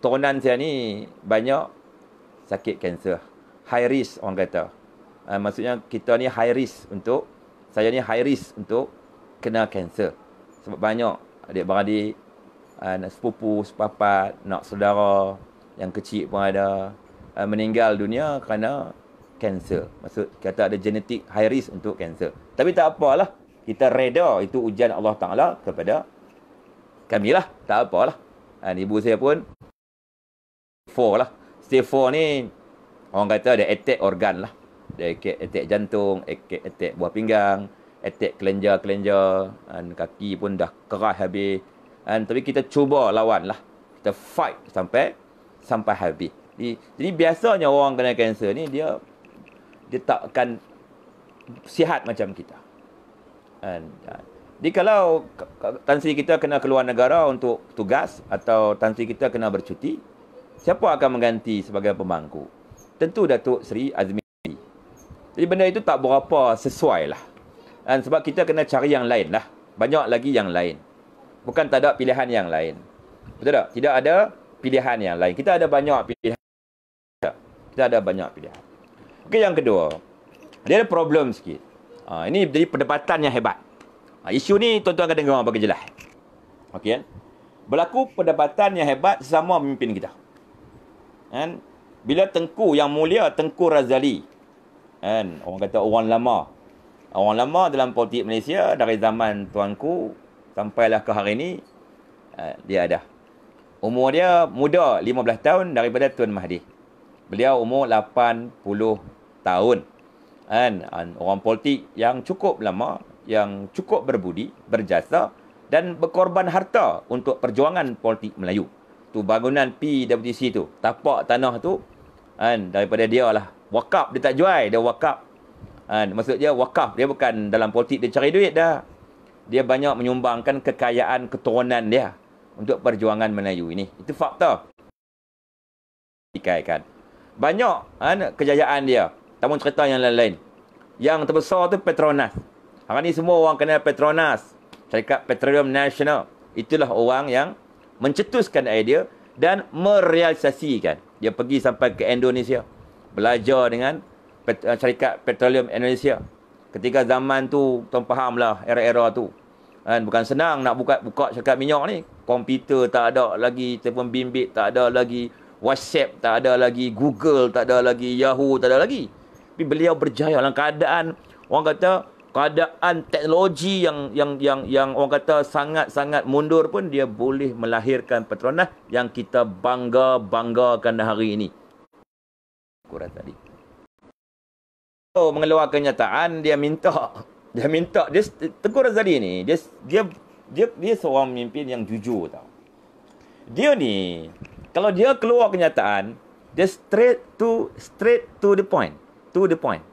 tonan saya ni banyak sakit kanser. High risk orang kata. Uh, maksudnya kita ni high risk untuk saya ni high risk untuk kena kanser. Sebab banyak adik-beradik anak ah, uh, sepupu, sepapat, nak saudara yang kecil pun ada uh, meninggal dunia kerana kanser. Maksud kata ada genetik high risk untuk kanser. Tapi tak apalah. Kita reda itu ujian Allah Ta'ala kepada kami lah. Tak apalah. Dan ha, ibu saya pun four lah. Stay four ni orang kata ada attack organ lah. Dia attack, jantung, attack, attack buah pinggang, attack kelenjar-kelenjar. Dan kaki pun dah keras habis. Dan, tapi kita cuba lawan lah. Kita fight sampai sampai habis. Jadi, jadi biasanya orang kena kanser ni dia dia tak akan sihat macam kita. Jadi uh, kalau tansi kita kena keluar negara untuk tugas atau tansi kita kena bercuti, siapa akan mengganti sebagai pemangku? Tentu Datuk Seri Azmi. Jadi benda itu tak berapa sesuai lah. And sebab kita kena cari yang lain lah. Banyak lagi yang lain. Bukan tak ada pilihan yang lain. Betul tak? Tidak ada pilihan yang lain. Kita ada banyak pilihan. Kita ada banyak pilihan. Okey yang kedua. Dia ada problem sikit. Ha, ini jadi perdebatan yang hebat. Ha, isu ni tuan-tuan akan dengar bagi jelas. Okey kan? Berlaku perdebatan yang hebat sesama pemimpin kita. Kan? Bila Tengku yang mulia Tengku Razali. Kan? Orang kata orang lama. Orang lama dalam politik Malaysia dari zaman tuanku sampailah ke hari ini ha, dia ada. Umur dia muda 15 tahun daripada Tuan Mahdi. Beliau umur tahun. Kan? Orang politik yang cukup lama, yang cukup berbudi, berjasa dan berkorban harta untuk perjuangan politik Melayu. Tu bangunan PWTC tu, tapak tanah tu kan daripada dia lah wakaf dia tak jual dia wakaf kan maksud dia wakaf dia bukan dalam politik dia cari duit dah dia banyak menyumbangkan kekayaan keturunan dia untuk perjuangan Melayu ini itu fakta dikaitkan banyak kan kejayaan dia tak cerita yang lain-lain. Yang terbesar tu Petronas. Hari ni semua orang kenal Petronas. Syarikat Petroleum National. Itulah orang yang mencetuskan idea dan merealisasikan. Dia pergi sampai ke Indonesia. Belajar dengan pet- eh, syarikat Petroleum Indonesia. Ketika zaman tu, tuan faham lah era-era tu. Kan? Bukan senang nak buka, buka syarikat minyak ni. Komputer tak ada lagi, telefon bimbit tak ada lagi. WhatsApp tak ada lagi, Google tak ada lagi, Yahoo tak ada lagi tapi beliau berjaya dalam keadaan orang kata keadaan teknologi yang yang yang yang orang kata sangat-sangat mundur pun dia boleh melahirkan Petronas yang kita bangga-banggakan hari ini. Kurang tadi. Oh mengeluarkan kenyataan dia minta *laughs* dia minta dia Tengku Razali ni dia dia dia dia seorang pemimpin yang jujur tau. Dia ni kalau dia keluar kenyataan dia straight to straight to the point. To the point.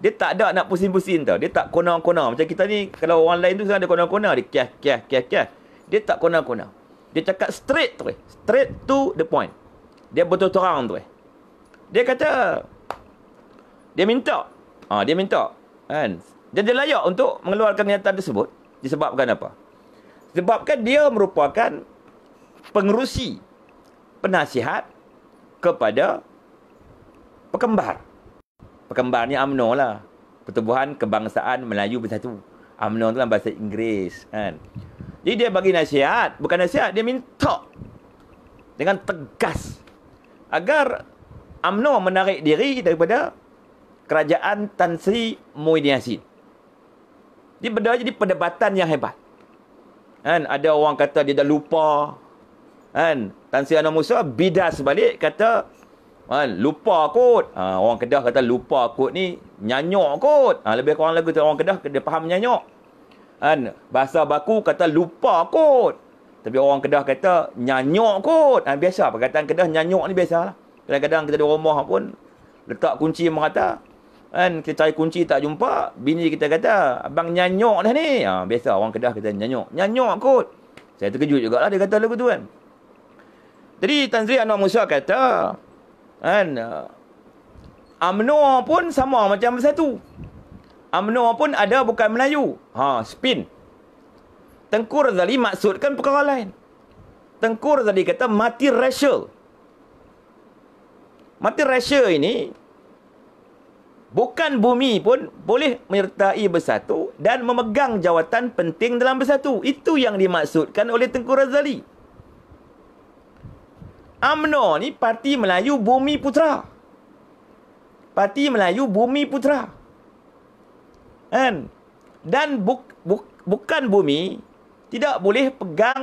Dia tak ada nak pusing-pusing tau. Dia tak kona-kona. Macam kita ni, kalau orang lain tu sekarang dia kona-kona. Dia kiah, kiah, kiah, kiah. Dia tak kona-kona. Dia cakap straight tu. Eh. Straight to the point. Dia betul terang tu. Eh. Dia kata, dia minta. Ha, dia minta. Kan? Dan dia layak untuk mengeluarkan kenyataan tersebut. Disebabkan apa? Sebabkan dia merupakan pengerusi penasihat kepada pekembar perkembang ni UMNO lah. Pertubuhan Kebangsaan Melayu Bersatu. UMNO tu dalam bahasa Inggeris kan. Jadi dia bagi nasihat. Bukan nasihat. Dia minta. Dengan tegas. Agar UMNO menarik diri daripada kerajaan Tan Sri Muhyiddin Yassin. Dia benda jadi perdebatan yang hebat. Kan? Ada orang kata dia dah lupa. Kan? Tan Sri Anwar Musa bidas balik kata Ha, lupa kot. Ha, orang Kedah kata lupa kot ni nyanyok kot. Ha, lebih kurang lagu tu orang Kedah dia faham nyanyok. Ha, bahasa baku kata lupa kot. Tapi orang Kedah kata nyanyok kot. Ha, biasa perkataan Kedah nyanyok ni biasalah. Kadang-kadang kita di rumah pun letak kunci mengata, Kan ha, kita cari kunci tak jumpa, bini kita kata, abang nyanyok dah ni. Ha, biasa orang Kedah kata nyanyok. Nyanyok kot. Saya terkejut jugalah dia kata lagu tu kan. Jadi Tan Sri Anwar Musa kata, Kan? UMNO pun sama macam satu. UMNO pun ada bukan Melayu. Ha, spin. Tengku Razali maksudkan perkara lain. Tengku Razali kata mati racial. Mati racial ini, bukan bumi pun boleh menyertai bersatu dan memegang jawatan penting dalam bersatu. Itu yang dimaksudkan oleh Tengku Razali. Razali. Amno, ni Parti Melayu Bumi Putra. Parti Melayu Bumi Putra. Kan? Dan buk, buk, bukan bumi, tidak boleh pegang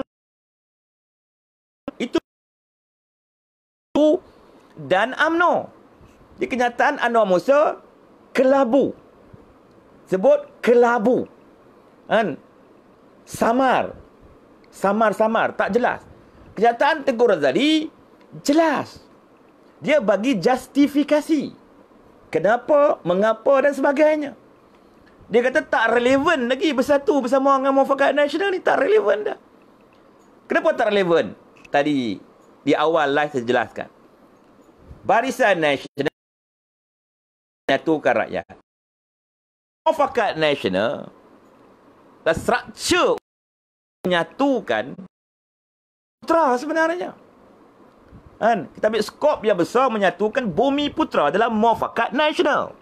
itu dan Amno, Di kenyataan Anwar Musa, kelabu. Sebut kelabu. Kan? Samar. Samar-samar. Tak jelas. Kenyataan Tengku Razali, jelas. Dia bagi justifikasi. Kenapa, mengapa dan sebagainya. Dia kata tak relevan lagi bersatu bersama dengan Mufakat Nasional ni. Tak relevan dah. Kenapa tak relevan? Tadi di awal live saya jelaskan. Barisan Nasional menyatukan rakyat. Mufakat Nasional dan structure menyatukan putra sebenarnya. Kan? Kita ambil skop yang besar menyatukan bumi putra dalam mufakat nasional.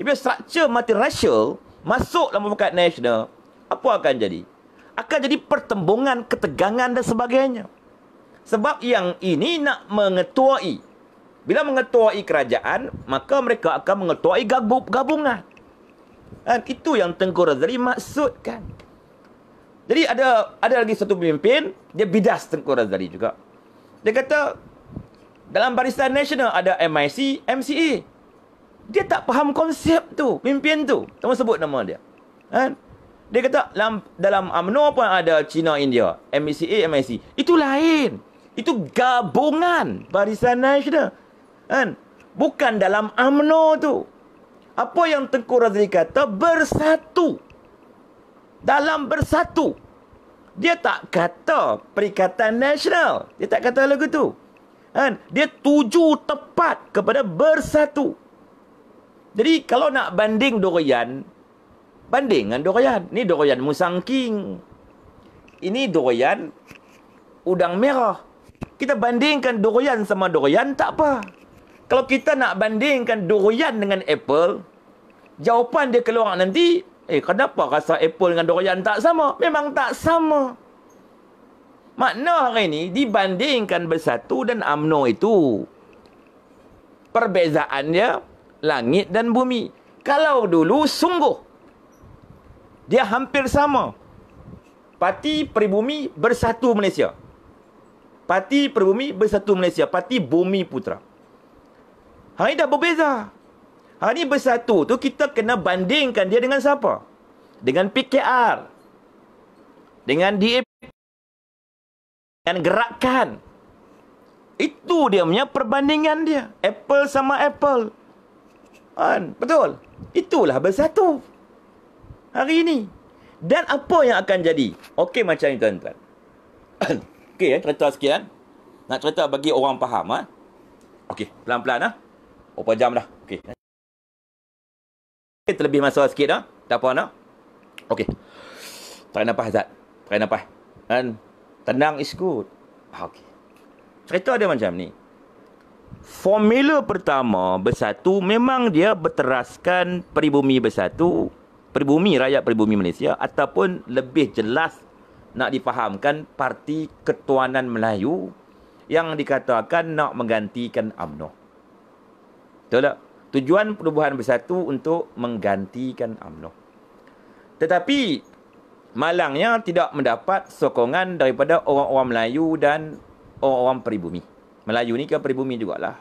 Ibu struktur multiracial masuk dalam mufakat nasional, apa akan jadi? Akan jadi pertembungan, ketegangan dan sebagainya. Sebab yang ini nak mengetuai. Bila mengetuai kerajaan, maka mereka akan mengetuai gabungan. Kan? Itu yang Tengku Razali maksudkan. Jadi ada ada lagi satu pemimpin, dia bidas Tengku Razali juga. Dia kata dalam barisan nasional ada MIC, MCA. Dia tak faham konsep tu, pimpin tu. Kamu sebut nama dia. Kan? Dia kata dalam dalam UMNO pun ada China India, MCA, MIC. Itu lain. Itu gabungan barisan nasional. Kan? Bukan dalam UMNO tu. Apa yang Tengku Razli kata bersatu. Dalam bersatu dia tak kata Perikatan Nasional. Dia tak kata lagu tu. Kan? Dia tuju tepat kepada bersatu. Jadi kalau nak banding durian, banding dengan durian. Ini durian Musang King. Ini durian udang merah. Kita bandingkan durian sama durian, tak apa. Kalau kita nak bandingkan durian dengan apple, jawapan dia keluar nanti, Eh, kenapa rasa apple dengan durian tak sama? Memang tak sama. Makna hari ni, dibandingkan bersatu dan amno itu. Perbezaan dia, langit dan bumi. Kalau dulu, sungguh. Dia hampir sama. Parti peribumi bersatu Malaysia. Parti peribumi bersatu Malaysia. Parti bumi putra. Hari dah berbeza. Ha, ni bersatu tu kita kena bandingkan dia dengan siapa? Dengan PKR. Dengan DAP. Dengan gerakan. Itu dia punya perbandingan dia. Apple sama Apple. Kan? Betul? Itulah bersatu. Hari ini. Dan apa yang akan jadi? Okey macam ni tuan-tuan. *coughs* Okey, eh, cerita sikit kan. Nak cerita bagi orang faham. Eh? Okey, pelan-pelan. Eh? Berapa jam dah? Okey. Terlebih masa lah sikit dah. Tak apa nak. Okay. Tarik nafas Zat. Tarik nafas. Kan? Tenang is good. Ah, okey. Cerita dia macam ni. Formula pertama bersatu memang dia berteraskan peribumi bersatu. Peribumi, rakyat peribumi Malaysia. Ataupun lebih jelas nak dipahamkan parti ketuanan Melayu yang dikatakan nak menggantikan UMNO. Betul tak? Tujuan perubahan bersatu untuk menggantikan UMNO. Tetapi malangnya tidak mendapat sokongan daripada orang-orang Melayu dan orang-orang peribumi. Melayu ni ke peribumi jugalah.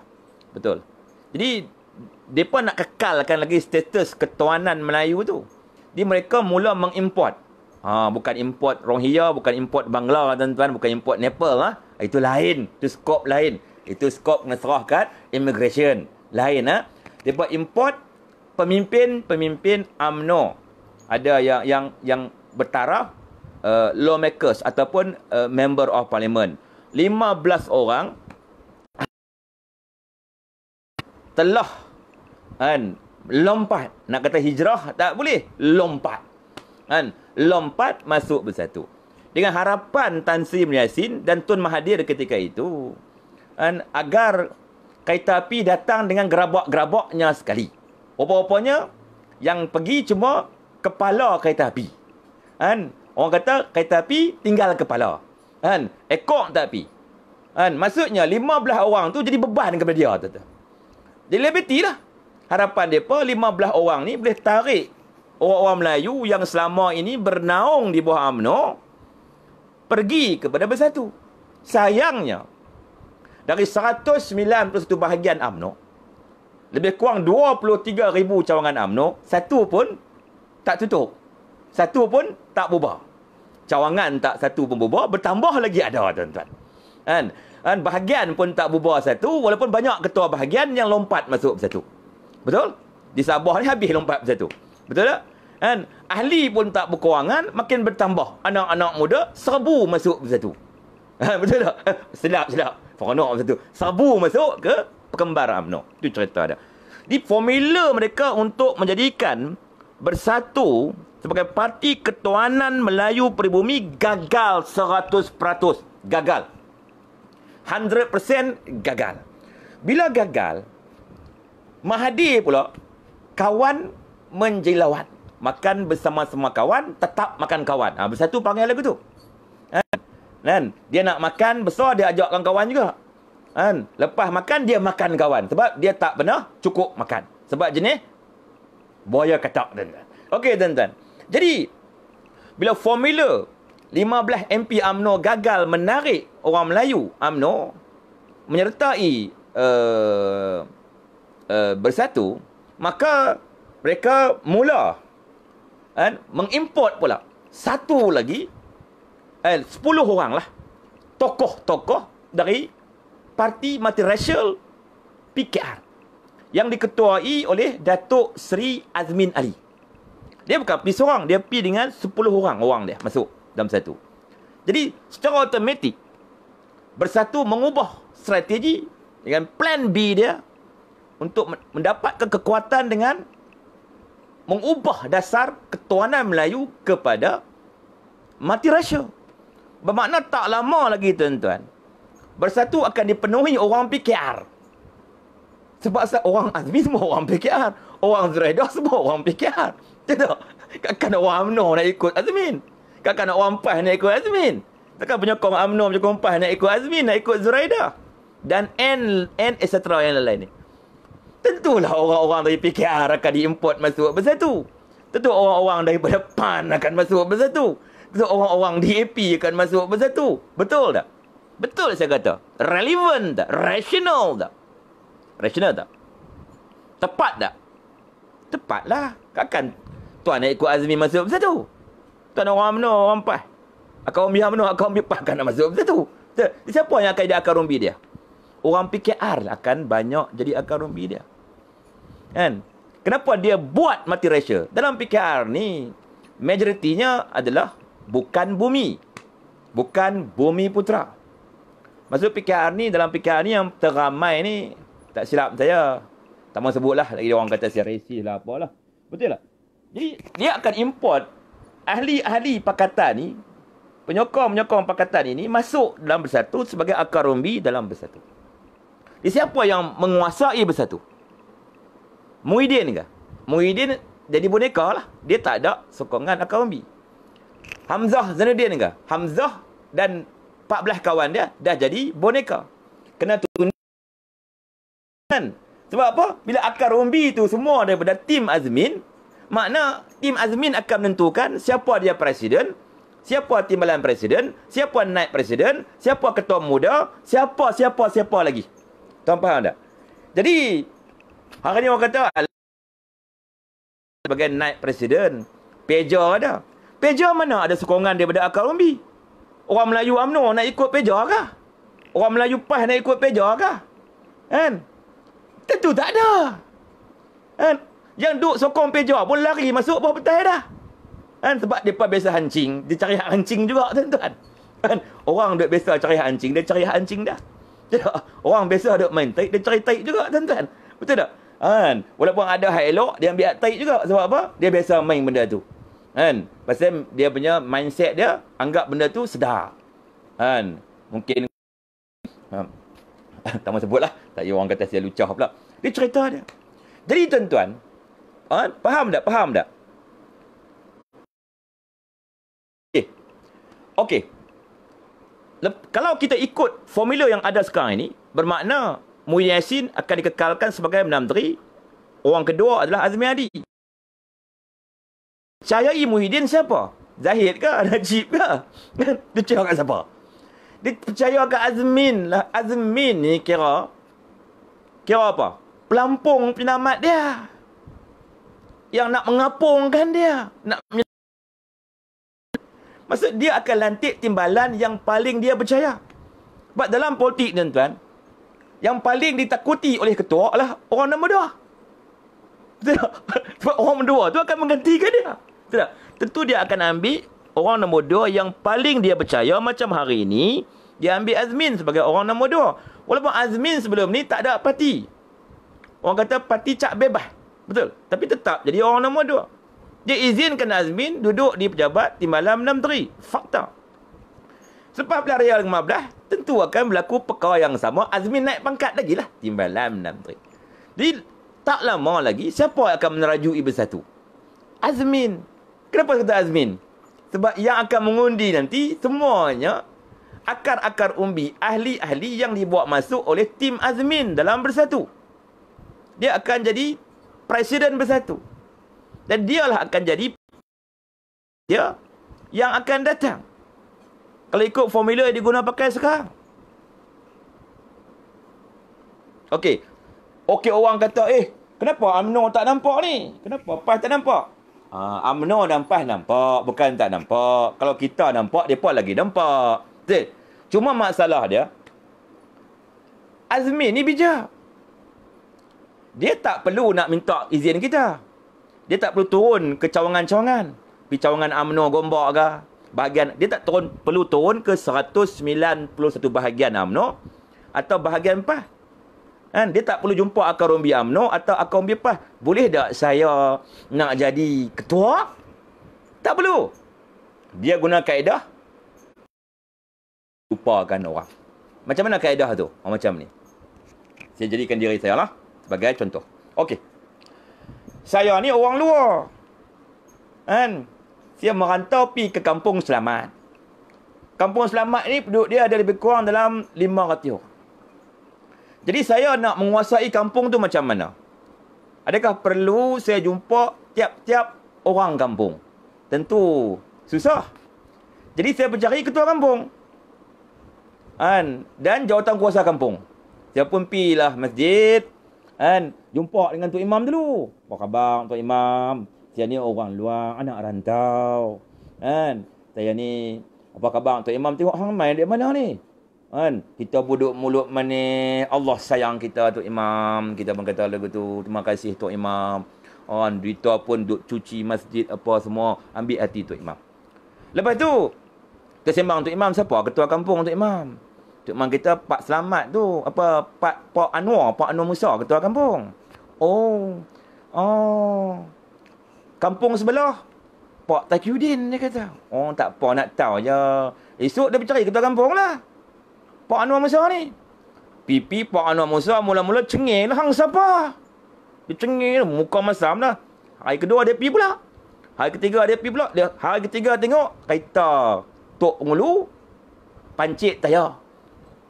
Betul. Jadi depa nak kekalkan lagi status ketuanan Melayu tu. Di mereka mula mengimport. Ha, bukan import Rohingya, bukan import Bangla tuan-tuan, bukan import Nepal lah. Itu lain, itu skop lain. Itu skop mengserah immigration. Lain ah. Ha? Depa import pemimpin-pemimpin AMNO. Ada yang yang yang bertaraf uh, lawmakers ataupun uh, member of parliament. 15 orang telah kan lompat nak kata hijrah tak boleh lompat kan lompat masuk bersatu dengan harapan Tan Sri Yassin dan Tun Mahathir ketika itu kan agar kereta api datang dengan gerabak-gerabaknya sekali. Rupa-rupanya, yang pergi cuma kepala kereta api. Kan? Orang kata kereta api tinggal kepala. Kan? Ekor tak api. Kan? Maksudnya, 15 orang tu jadi beban kepada dia. Tata. Jadi lebih lah. Harapan mereka, 15 orang ni boleh tarik orang-orang Melayu yang selama ini bernaung di bawah UMNO pergi kepada bersatu. Sayangnya, dari 191 bahagian UMNO Lebih kurang 23 ribu cawangan UMNO Satu pun tak tutup Satu pun tak berubah Cawangan tak satu pun berubah Bertambah lagi ada tuan-tuan Kan? Kan? Bahagian pun tak berubah satu Walaupun banyak ketua bahagian yang lompat masuk satu Betul? Di Sabah ni habis lompat satu Betul tak? Kan? Ahli pun tak berkewangan Makin bertambah Anak-anak muda serbu masuk satu. Ha, *laughs* betul tak? Ha, sedap, sedap. macam tu. Sabu masuk ke perkembara UMNO. Itu cerita dia. Di formula mereka untuk menjadikan bersatu sebagai parti ketuanan Melayu peribumi gagal 100%. Gagal. 100% gagal. Bila gagal, Mahathir pula, kawan menjelawat. Makan bersama-sama kawan, tetap makan kawan. Ha, bersatu panggil lagu tu. Ha. Kan? Dia nak makan besar, dia ajak kawan-kawan juga. Kan? Lepas makan, dia makan kawan. Sebab dia tak pernah cukup makan. Sebab jenis buaya katak. Okey, tuan-tuan. Jadi, bila formula 15 MP UMNO gagal menarik orang Melayu AMNO menyertai uh, uh, bersatu, maka mereka mula kan, mengimport pula satu lagi eh, 10 orang lah tokoh-tokoh dari parti multiracial PKR yang diketuai oleh Datuk Seri Azmin Ali. Dia bukan pergi seorang, dia pergi dengan 10 orang orang dia masuk dalam satu. Jadi secara otomatik bersatu mengubah strategi dengan plan B dia untuk mendapatkan kekuatan dengan mengubah dasar ketuanan Melayu kepada multiracial. Bermakna tak lama lagi tuan-tuan. Bersatu akan dipenuhi orang PKR. Sebab orang Azmi semua orang PKR. Orang Zuraidah semua orang PKR. Tidak. Kakak orang UMNO nak ikut Azmin. Kakak nak orang PAS nak ikut Azmin. Takkan penyokong UMNO, penyokong PAS nak ikut Azmin, nak ikut Zuraidah. Dan N, N etc. yang lain-lain ni. Tentulah orang-orang dari PKR akan diimport masuk bersatu. Tentu orang-orang daripada PAN akan masuk bersatu orang-orang DAP akan masuk bersatu. Betul tak? Betul saya kata. Relevant tak? Rational tak? Rational tak? Tepat tak? Tepatlah. Takkan tuan nak ikut Azmi masuk bersatu. Tuan orang mana orang PAS? Akan umbi mana? Akan umbi PAS akan masuk bersatu. Siapa yang akan jadi akar umbi dia? Orang PKR lah akan banyak jadi akar umbi dia. Kan? Kenapa dia buat mati rasa? Dalam PKR ni, majoritinya adalah bukan bumi. Bukan bumi putra. Maksud PKR ni dalam PKR ni yang teramai ni tak silap saya. Tak mahu sebut lah lagi orang kata saya resis lah apa lah, Betul lah. Jadi dia akan import ahli-ahli pakatan ni penyokong-penyokong pakatan ini masuk dalam bersatu sebagai akar rumbi dalam bersatu. Di siapa yang menguasai bersatu? Muhyiddin ke? Muhyiddin jadi boneka lah. Dia tak ada sokongan akar rumbi. Hamzah Zainuddin ke? Hamzah dan 14 kawan dia dah jadi boneka. Kena tunjukkan. Sebab apa? Bila akar umbi tu semua daripada tim Azmin, makna tim Azmin akan menentukan siapa dia presiden, siapa timbalan presiden, siapa naik presiden, siapa ketua muda, siapa, siapa, siapa lagi. Tuan faham tak? Jadi, hari ni orang kata, sebagai naik presiden, peja ada. Peja mana ada sokongan daripada akar umbi? Orang Melayu UMNO nak ikut peja ke? Orang Melayu PAS nak ikut peja ke? Kan? Tentu tak ada. Kan? Yang duk sokong peja pun lari masuk bawah petai dah. Kan? Sebab mereka biasa hancing. Dia cari hancing juga tuan-tuan. Kan? Orang duk biasa cari hancing, dia cari hancing dah. Tidak. Orang biasa duk main taik, dia cari taik juga tuan-tuan. Betul tak? Kan? Walaupun ada hak elok, dia ambil hak taik juga. Sebab apa? Dia biasa main benda tu kan pasal dia punya mindset dia anggap benda tu sedar kan mungkin *laughs* tak mau sebutlah tak payah orang kata saya lucah pula dia cerita dia jadi tuan-tuan kan? faham tak faham tak okey okey kalau kita ikut formula yang ada sekarang ini bermakna Muhyiddin akan dikekalkan sebagai menteri orang kedua adalah Azmi Hadi Cahayai Muhyiddin siapa? Zahid ke? *laughs* Najib ke? Kan? dia percaya kat siapa? Dia percaya kat Azmin lah. Azmin ni kira. Kira apa? Pelampung penamat dia. Yang nak mengapungkan dia. Nak Maksud dia akan lantik timbalan yang paling dia percaya. Sebab dalam politik ni tuan. Yang paling ditakuti oleh ketua lah, orang nombor dua. *laughs* Sebab orang nombor dua tu akan menggantikan dia. Tidak. Tentu dia akan ambil orang nombor dua yang paling dia percaya macam hari ini. Dia ambil Azmin sebagai orang nombor dua. Walaupun Azmin sebelum ni tak ada parti. Orang kata parti cak bebas. Betul. Tapi tetap jadi orang nombor dua. Dia izinkan Azmin duduk di pejabat Timbalan Menteri. Fakta. Selepas pilihan raya 15, tentu akan berlaku perkara yang sama. Azmin naik pangkat lagi lah. Timbalan Menteri. Jadi, tak lama lagi, siapa yang akan menerajui bersatu? Azmin. Kenapa kata Azmin? Sebab yang akan mengundi nanti semuanya akar-akar umbi, ahli-ahli yang dibawa masuk oleh tim Azmin dalam bersatu. Dia akan jadi presiden bersatu. Dan dialah akan jadi dia yang akan datang. Kalau ikut formula yang digunakan pakai sekarang. Okey. Okey orang kata, eh, kenapa UMNO tak nampak ni? Kenapa PAS tak nampak? Ha, ah, ah, UMNO nampak nampak, bukan tak nampak. Kalau kita nampak, depa lagi nampak. Betul. Cuma masalah dia Azmi ni bijak. Dia tak perlu nak minta izin kita. Dia tak perlu turun ke cawangan-cawangan. Pergi cawangan UMNO Gombak ke. Bahagian, dia tak turun, perlu turun ke 191 bahagian UMNO. Atau bahagian PAH. Kan? Dia tak perlu jumpa akar umbi UMNO atau akar umbi PAS. Boleh tak saya nak jadi ketua? Tak perlu. Dia guna kaedah. Lupakan orang. Macam mana kaedah tu? Oh, macam ni. Saya jadikan diri saya lah. Sebagai contoh. Okey. Saya ni orang luar. Kan? dia merantau pergi ke kampung selamat. Kampung selamat ni penduduk dia ada lebih kurang dalam 500 orang. Jadi saya nak menguasai kampung tu macam mana? Adakah perlu saya jumpa tiap-tiap orang kampung? Tentu susah. Jadi saya mencari ketua kampung. Kan? Dan jawatan kuasa kampung. Saya pun pilah masjid. Kan? Jumpa dengan Tok Imam dulu. Apa khabar Tok Imam? Saya ni orang luar, anak rantau. Kan? Saya ni, apa khabar Tok Imam? Tengok orang main di mana ni? kan kita buduk mulut mana Allah sayang kita tu imam kita pun kata lagu tu terima kasih tu imam on kan? duit pun duk cuci masjid apa semua ambil hati tu imam lepas tu tersembang tu imam siapa ketua kampung tu imam tu imam kita Pak Selamat tu apa Pak Pak Anwar Pak Anwar Musa ketua kampung oh oh kampung sebelah Pak Takiuddin dia kata oh tak apa nak tahu je esok dia bercerai ketua kampung lah Pak Anwar Musa ni. Pipi Pak Anwar Musa mula-mula cengil, lah. Hang siapa? Dia cengeng Muka masam lah. Hari kedua dia pergi pula. Hari ketiga dia pergi pula. Dia, hari ketiga tengok. Kaita Tok Ngulu. Pancit tayar,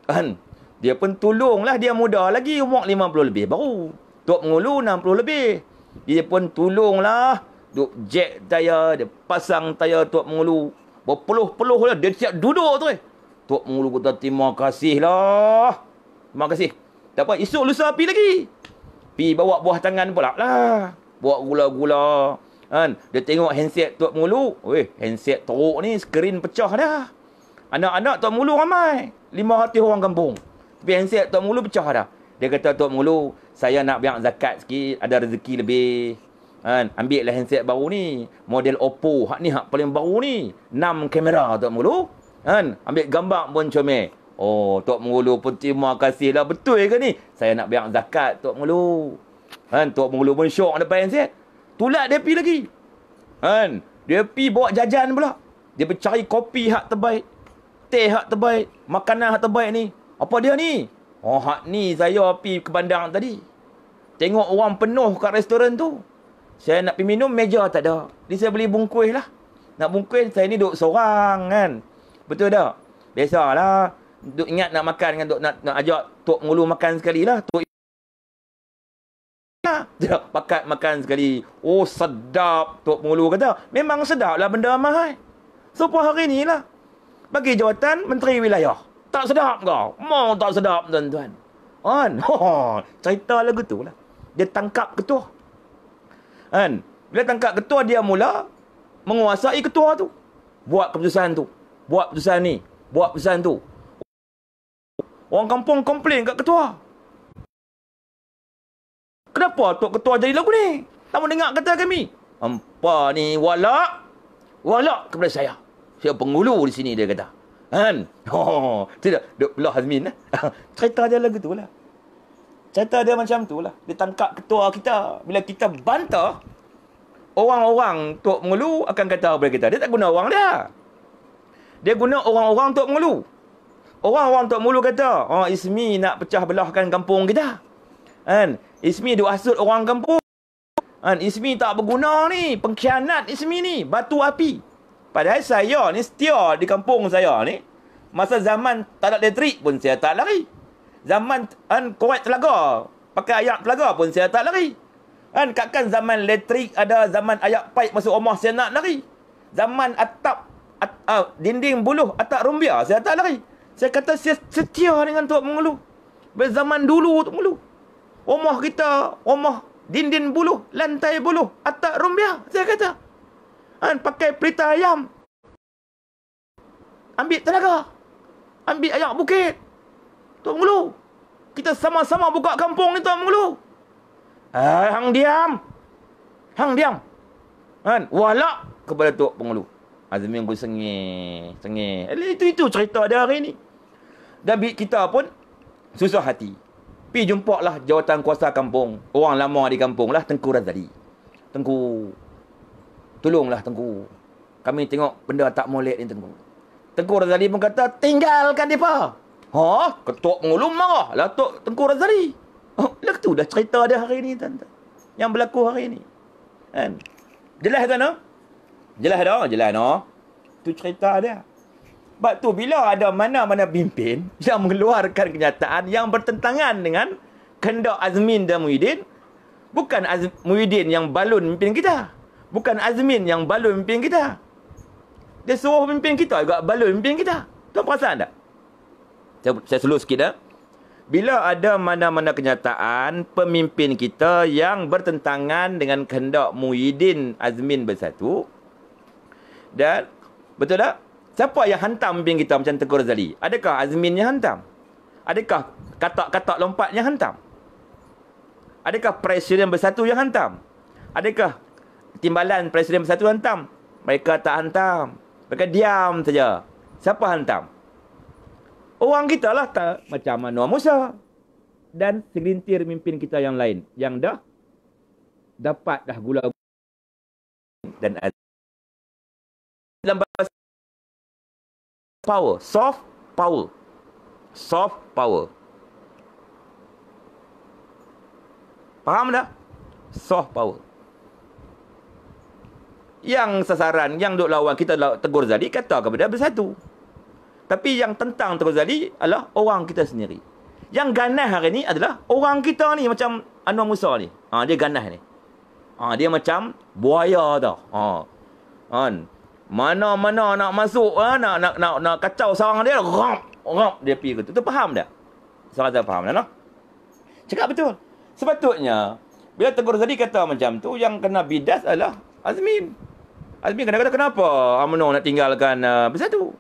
Kan? Dia pun tolong lah. Dia muda lagi. Umur 50 lebih baru. Tok Ngulu 60 lebih. Dia pun tolong lah. Duk jack tayar. Dia pasang tayar Tok Ngulu. Berpeluh-peluh lah. Dia siap duduk tu eh. Tok Mengulu kata terima kasihlah. Terima kasih. Lah. Tak apa, esok lusa pergi lagi. Pi bawa buah tangan pula lah. Bawa gula-gula. Kan? Dia tengok handset Tok Mengulu. Weh, handset teruk ni. Skrin pecah dah. Anak-anak Tok Mengulu ramai. Lima hati orang kampung. Tapi handset Tok Mengulu pecah dah. Dia kata Tok Mengulu, saya nak biar zakat sikit. Ada rezeki lebih. Kan? Ambil lah handset baru ni. Model Oppo. Hak ni hak paling baru ni. Enam kamera Tok Mengulu. Kan? Ambil gambar pun comel. Oh, Tok Mengulu pun terima kasih lah. Betul ke ni? Saya nak biar zakat, Tok Mengulu. Kan? Tok Mengulu pun syok depan saya. Tulak dia pergi lagi. Kan? Dia pergi bawa jajan pula. Dia cari kopi hak terbaik. Teh hak terbaik. Makanan hak terbaik ni. Apa dia ni? Oh, hak ni saya pergi ke bandar tadi. Tengok orang penuh kat restoran tu. Saya nak pergi minum, meja tak ada. Ni saya beli bungkus lah. Nak bungkus, saya ni duduk seorang kan. Betul tak? Biasalah. Duk ingat nak makan dengan duk nak, nak ajak Tok Mulu makan sekali lah. Tok Tidak, pakat makan sekali. Oh, sedap. Tok Mulu kata. Memang sedap lah benda mahal. Sepuluh so, hari ni lah. Bagi jawatan Menteri Wilayah. Tak sedap kau. Mau tak sedap, tuan-tuan. Kan? *laughs* Cerita lagu tu lah. Dia tangkap ketua. Kan? Bila tangkap ketua, dia mula menguasai ketua tu. Buat keputusan tu. Buat pesan ni. Buat pesan tu. Orang kampung komplain kat ketua. Kenapa Tok Ketua jadi lagu ni? Tak dengar kata kami. Hampa ni walak. Walak kepada saya. Saya penghulu di sini dia kata. Kan? *laughs* Oh, tidak. Duk belah Azmin. Eh? *laughs* Cerita dia lagu tu lah. Cerita dia macam tu lah. Dia tangkap ketua kita. Bila kita bantah. Orang-orang Tok Mengelu akan kata kepada kita. Dia tak guna orang dia. Dia guna orang-orang untuk mulu, Orang-orang untuk mulu kata, oh, Ismi nak pecah belahkan kampung kita. Kan? Ismi duk asut orang kampung. Kan? Ismi tak berguna ni. Pengkhianat Ismi ni. Batu api. Padahal saya ni setia di kampung saya ni. Masa zaman tak ada elektrik pun saya tak lari. Zaman kan, korek telaga. Pakai ayak telaga pun saya tak lari. Kan, kan zaman elektrik ada zaman ayak paip masuk rumah saya nak lari. Zaman atap uh, dinding buluh atap rumbia saya tak lari saya kata saya setia dengan tuak mengeluh Bila zaman dulu tu mengeluh rumah kita rumah dinding buluh lantai buluh atap rumbia saya kata kan pakai pelita ayam ambil tenaga ambil ayam bukit tuak mengeluh kita sama-sama buka kampung ni tuak mengeluh Eh, hang diam. Hang diam. Kan? Walak kepada Tok Pengeluh. Azmi aku sengih Sengih Eh itu-itu cerita dia hari ni Dan kita pun Susah hati Pi jumpa lah jawatan kuasa kampung Orang lama di kampung lah Tengku Razali Tengku Tolonglah Tengku Kami tengok benda tak molek ni Tengku Tengku Razali pun kata Tinggalkan dia Ha? Ketuk mengulung marah lah Tok Tengku Razali Oh, lah tu dah cerita dia hari ni tuan-tuan. Yang berlaku hari ni. Kan? Jelas kan? No? Jelas dah, jelas no. Tu cerita dia. Sebab tu bila ada mana-mana pimpin yang mengeluarkan kenyataan yang bertentangan dengan kehendak Azmin dan Muhyiddin, bukan Az Muhyiddin yang balun pimpin kita. Bukan Azmin yang balun pimpin kita. Dia suruh pimpin kita juga balun pimpin kita. Tu perasan tak? Saya, saya slow sikit dah. Bila ada mana-mana kenyataan pemimpin kita yang bertentangan dengan kehendak Muhyiddin Azmin bersatu, dan betul tak? Siapa yang hantam pimpin kita macam Tengku zali? Adakah Azmin yang hantam? Adakah katak-katak lompat yang hantam? Adakah Presiden Bersatu yang hantam? Adakah timbalan Presiden Bersatu hantam? Mereka tak hantam. Mereka diam saja. Siapa hantam? Orang kita lah tak macam Manuah Musa. Dan segelintir mimpin kita yang lain. Yang dah dapat dah gula gula dan azim dalam bahasa power, soft power. Soft power. Faham tak? Soft power. Yang sasaran, yang duk lawan kita tegur Zali kata kepada bersatu. Tapi yang tentang tegur Zali adalah orang kita sendiri. Yang ganas hari ni adalah orang kita ni macam Anwar Musa ni. Ha, dia ganas ni. Ha, dia macam buaya tau. Ha. Ha. Mana-mana nak masuk ha? nak, nak nak nak kacau sarang dia Rop Rop dia pergi ke tu Tu faham tak? Saya rasa faham lah no? Cakap betul Sepatutnya Bila Tegur Zadi kata macam tu Yang kena bidas adalah Azmin Azmin kena kata kenapa Amno nak tinggalkan uh, bersatu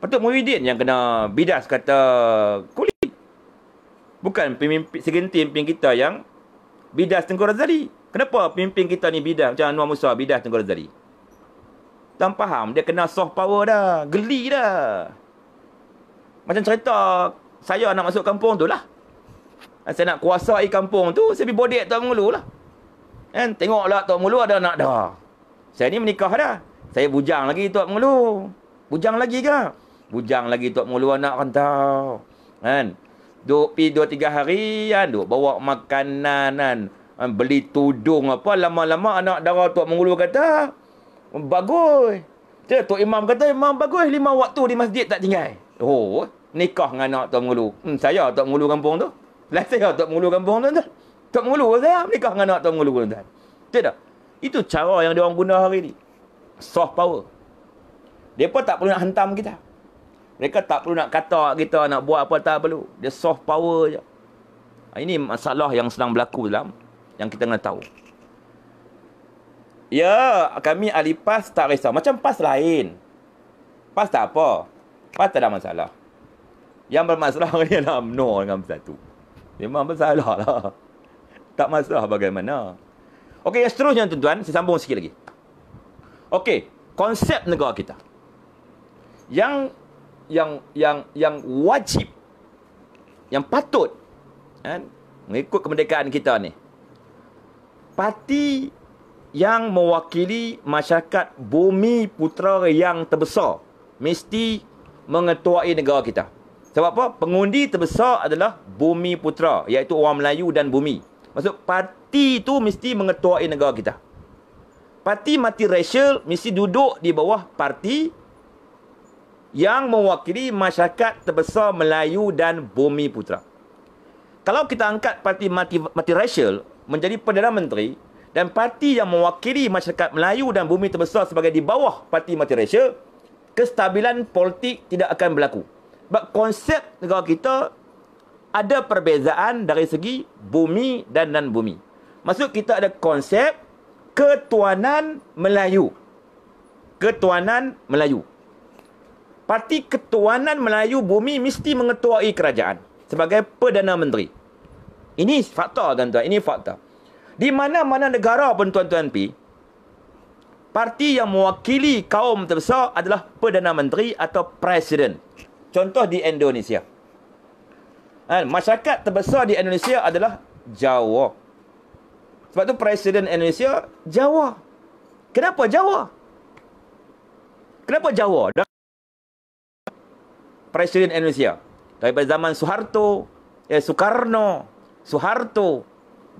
Patut Muhyiddin yang kena bidas kata kulit. Bukan pemimpin, segenti pemimpin kita yang bidas Tengku Razali. Kenapa pemimpin kita ni bidas macam Anwar Musa bidas Tengku Razali? Tak faham? Dia kena soft power dah. Geli dah. Macam cerita saya nak masuk kampung tu lah. Saya nak kuasai kampung tu. Saya pergi bodek Tuan Mulu lah. Kan? Tengok lah Tuan Mulu ada anak dah. Saya ni menikah dah. Saya bujang lagi Tuan Mulu. Bujang lagi ke? Bujang lagi Tuan Mulu anak rantau. Kan? Duk pergi dua tiga hari. Kan? Duk bawa makanan. Kan? Beli tudung apa. Lama-lama anak darah Tuan Mulu kata. Bagus. Tu Tok Imam kata Imam bagus lima waktu di masjid tak tinggal. Oh, nikah dengan anak Tok Mulu. Hmm, saya lah Tok Mulu kampung tu. Lah saya lah Tok Mulu kampung tu. tu. Tok Mulu saya lah nikah dengan anak Tok Mulu tu. Tak Itu cara yang dia orang guna hari ni. Soft power. Depa tak perlu nak hantam kita. Mereka tak perlu nak kata kita nak buat apa tak perlu. Dia soft power je. Ha, ini masalah yang sedang berlaku dalam yang kita kena tahu. Ya, kami ahli PAS tak risau. Macam PAS lain. PAS tak apa. PAS tak ada masalah. Yang bermasalah ni *laughs* adalah UMNO dengan bersatu. Memang bersalah lah. Tak masalah bagaimana. Okey, yang seterusnya tuan-tuan, saya sambung sikit lagi. Okey, konsep negara kita. Yang yang yang yang wajib yang patut kan mengikut kemerdekaan kita ni. Parti yang mewakili masyarakat bumi putera yang terbesar mesti mengetuai negara kita. Sebab apa? Pengundi terbesar adalah bumi putera iaitu orang Melayu dan bumi. Maksud parti itu mesti mengetuai negara kita. Parti mati racial mesti duduk di bawah parti yang mewakili masyarakat terbesar Melayu dan bumi putera. Kalau kita angkat parti mati, mati racial menjadi Perdana Menteri, dan parti yang mewakili masyarakat Melayu dan bumi terbesar sebagai di bawah parti multiracial, kestabilan politik tidak akan berlaku. Sebab konsep negara kita ada perbezaan dari segi bumi dan non-bumi. Maksud kita ada konsep ketuanan Melayu. Ketuanan Melayu. Parti ketuanan Melayu bumi mesti mengetuai kerajaan sebagai Perdana Menteri. Ini fakta tuan-tuan, ini fakta. Di mana-mana negara pun tuan-tuan pi, parti yang mewakili kaum terbesar adalah Perdana Menteri atau Presiden. Contoh di Indonesia. Dan masyarakat terbesar di Indonesia adalah Jawa. Sebab tu Presiden Indonesia, Jawa. Kenapa Jawa? Kenapa Jawa? Presiden Indonesia. dari zaman Soeharto, eh, Soekarno, Soeharto,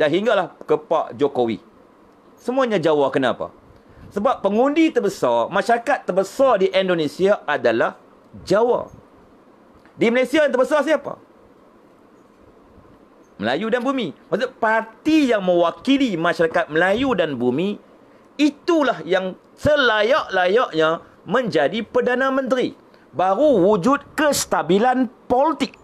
dan hinggalah ke Pak Jokowi. Semuanya Jawa kenapa? Sebab pengundi terbesar, masyarakat terbesar di Indonesia adalah Jawa. Di Malaysia yang terbesar siapa? Melayu dan bumi. Maksud parti yang mewakili masyarakat Melayu dan bumi itulah yang selayak-layaknya menjadi Perdana Menteri. Baru wujud kestabilan politik.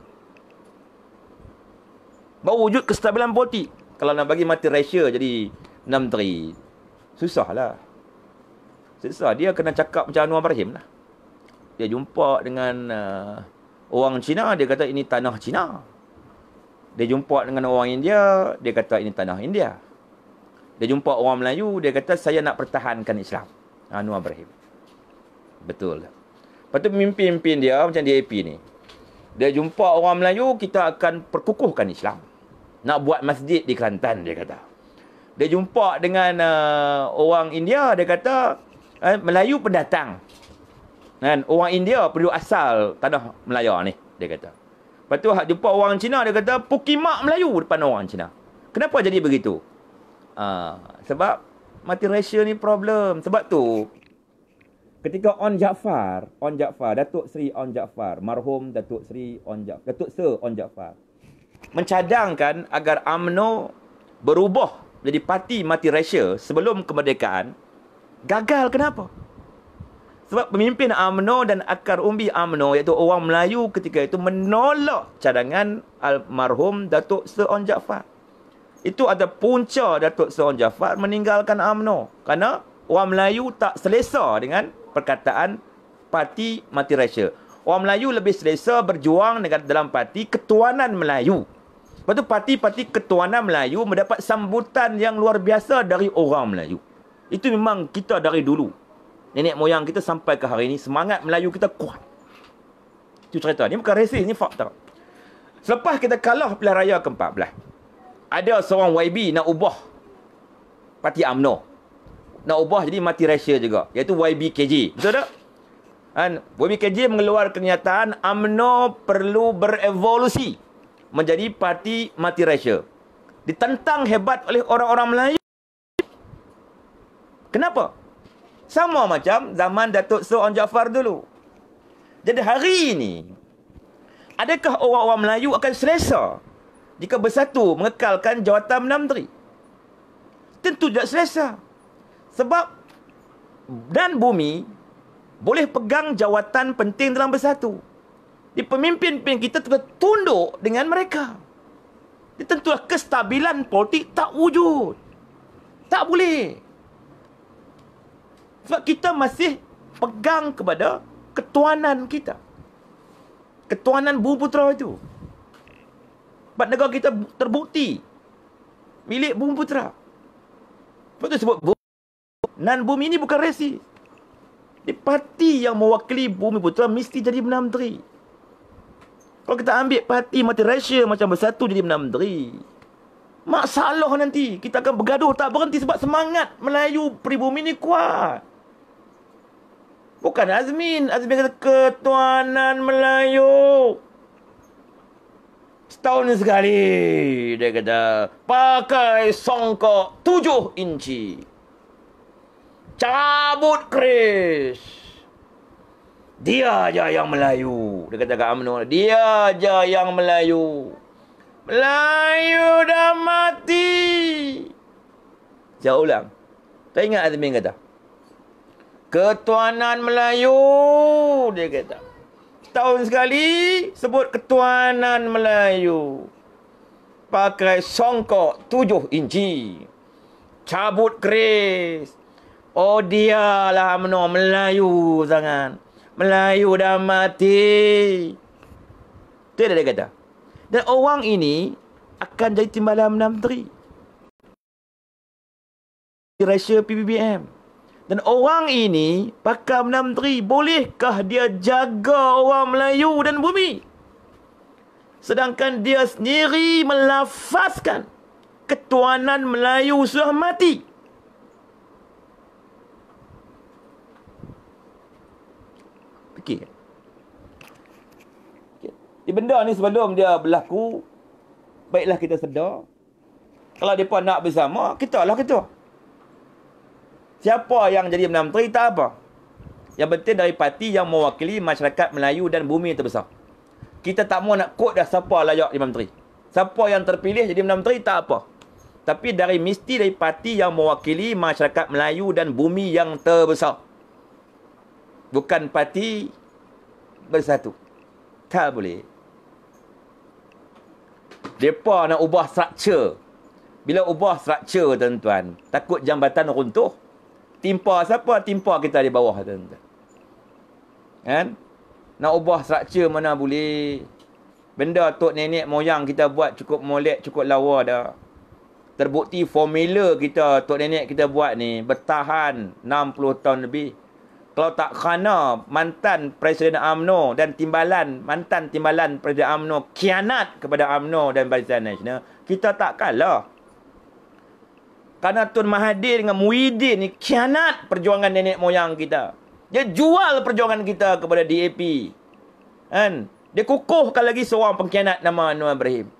Baru wujud kestabilan politik kalau nak bagi mati ratio jadi 6 susah lah susah dia kena cakap macam Anwar Ibrahim lah dia jumpa dengan uh, orang Cina dia kata ini tanah Cina dia jumpa dengan orang India dia kata ini tanah India dia jumpa orang Melayu dia kata saya nak pertahankan Islam Anwar Ibrahim betul Lepas tu pemimpin-pemimpin dia macam DAP ni. Dia jumpa orang Melayu, kita akan perkukuhkan Islam nak buat masjid di Kelantan dia kata. Dia jumpa dengan uh, orang India dia kata eh, Melayu pendatang. Kan orang India perlu asal tanah Melayu ni dia kata. Lepas tu jumpa orang Cina dia kata pukimak Melayu depan orang Cina. Kenapa jadi begitu? Uh, sebab multiracial ni problem. Sebab tu ketika On Jaafar, On Jaafar, Datuk Seri On Jaafar, marhum Datuk Seri On Jaafar, Datuk Sir On Jaafar mencadangkan agar AMNO berubah jadi parti mati rasial sebelum kemerdekaan gagal kenapa sebab pemimpin AMNO dan akar umbi AMNO iaitu orang Melayu ketika itu menolak cadangan almarhum Datuk Seri Ong Jaafar itu ada punca Datuk Seri Ong Jaafar meninggalkan AMNO kerana orang Melayu tak selesa dengan perkataan parti mati rasial orang Melayu lebih selesa berjuang dengan dalam parti ketuanan Melayu. Lepas tu parti-parti ketuanan Melayu mendapat sambutan yang luar biasa dari orang Melayu. Itu memang kita dari dulu. Nenek moyang kita sampai ke hari ini semangat Melayu kita kuat. Itu cerita. Ini bukan resis, ini fakta. Selepas kita kalah pilihan raya ke-14, ada seorang YB nak ubah parti UMNO. Nak ubah jadi mati rahsia juga. Iaitu YBKJ. Betul tak? Dan Kj mengeluarkan kenyataan amno perlu berevolusi menjadi parti mati rasa. Ditentang hebat oleh orang-orang Melayu. Kenapa? Sama macam zaman Datuk Sir On Jaafar dulu. Jadi hari ini, adakah orang-orang Melayu akan selesa jika bersatu mengekalkan jawatan Perdana Menteri? Tentu tidak selesa. Sebab dan bumi boleh pegang jawatan penting dalam bersatu. Di pemimpin-pemimpin kita juga tunduk dengan mereka. Di tentulah kestabilan politik tak wujud. Tak boleh. Sebab kita masih pegang kepada ketuanan kita. Ketuanan bumi putera itu. Sebab negara kita terbukti milik bumi putera. Sebab itu sebut bumi. Nan bumi ini bukan resi. Di parti yang mewakili bumi putera mesti jadi Perdana Menteri. Kalau kita ambil parti mati rasyia macam bersatu jadi Perdana Menteri. Masalah nanti kita akan bergaduh tak berhenti sebab semangat Melayu peribumi ni kuat. Bukan Azmin. Azmin kata ketuanan Melayu. Setahun sekali dia kata pakai songkok tujuh inci. Cabut keris. Dia aja yang Melayu. Dia kata kat UMNO. Dia aja yang Melayu. Melayu dah mati. Saya ulang. Tak ingat Azmin kata. Ketuanan Melayu. Dia kata. Setahun sekali sebut ketuanan Melayu. Pakai songkok tujuh inci. Cabut keris. Oh dia lah menor Melayu sangat. Melayu dah mati. Itu dia kata. Dan orang ini akan jadi timbalan Perdana Menteri. Di Malaysia PBBM. Dan orang ini pakar Perdana Menteri. Bolehkah dia jaga orang Melayu dan bumi? Sedangkan dia sendiri melafazkan ketuanan Melayu sudah mati. Di benda ni sebelum dia berlaku, baiklah kita sedar. Kalau dia pun nak bersama, kita lah kita Siapa yang jadi Perdana Menteri tak apa. Yang penting dari parti yang mewakili masyarakat Melayu dan bumi terbesar. Kita tak mahu nak kod dah siapa layak jadi Menteri. Siapa yang terpilih jadi Perdana Menteri tak apa. Tapi dari mesti dari parti yang mewakili masyarakat Melayu dan bumi yang terbesar. Bukan parti bersatu. Tak boleh. Mereka nak ubah structure. Bila ubah structure, tuan-tuan, takut jambatan runtuh. Timpa siapa? Timpa kita di bawah, tuan-tuan. Kan? Nak ubah structure mana boleh. Benda tok nenek moyang kita buat cukup molek, cukup lawa dah. Terbukti formula kita, tok nenek kita buat ni, bertahan 60 tahun lebih kalau tak khana mantan Presiden AMNO dan timbalan mantan timbalan Presiden AMNO kianat kepada AMNO dan Barisan Nasional, kita tak kalah. Kerana Tun Mahathir dengan Muhyiddin ni kianat perjuangan nenek moyang kita. Dia jual perjuangan kita kepada DAP. Kan? Dia kukuhkan lagi seorang pengkhianat nama Anwar Ibrahim.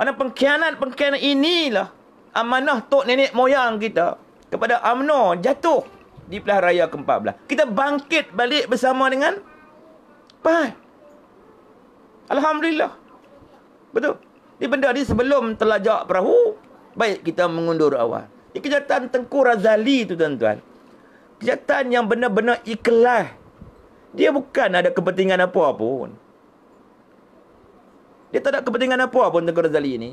Kerana pengkhianat-pengkhianat inilah amanah Tok Nenek Moyang kita kepada Amno jatuh di pilihan raya ke-14. Kita bangkit balik bersama dengan PAN. Alhamdulillah. Betul. Ini benda ni sebelum telajak perahu, baik kita mengundur awal. Ini kejahatan Tengku Razali tu tuan-tuan. Kejahatan yang benar-benar ikhlas. Dia bukan ada kepentingan apa pun. Dia tak ada kepentingan apa pun Tengku Razali ni.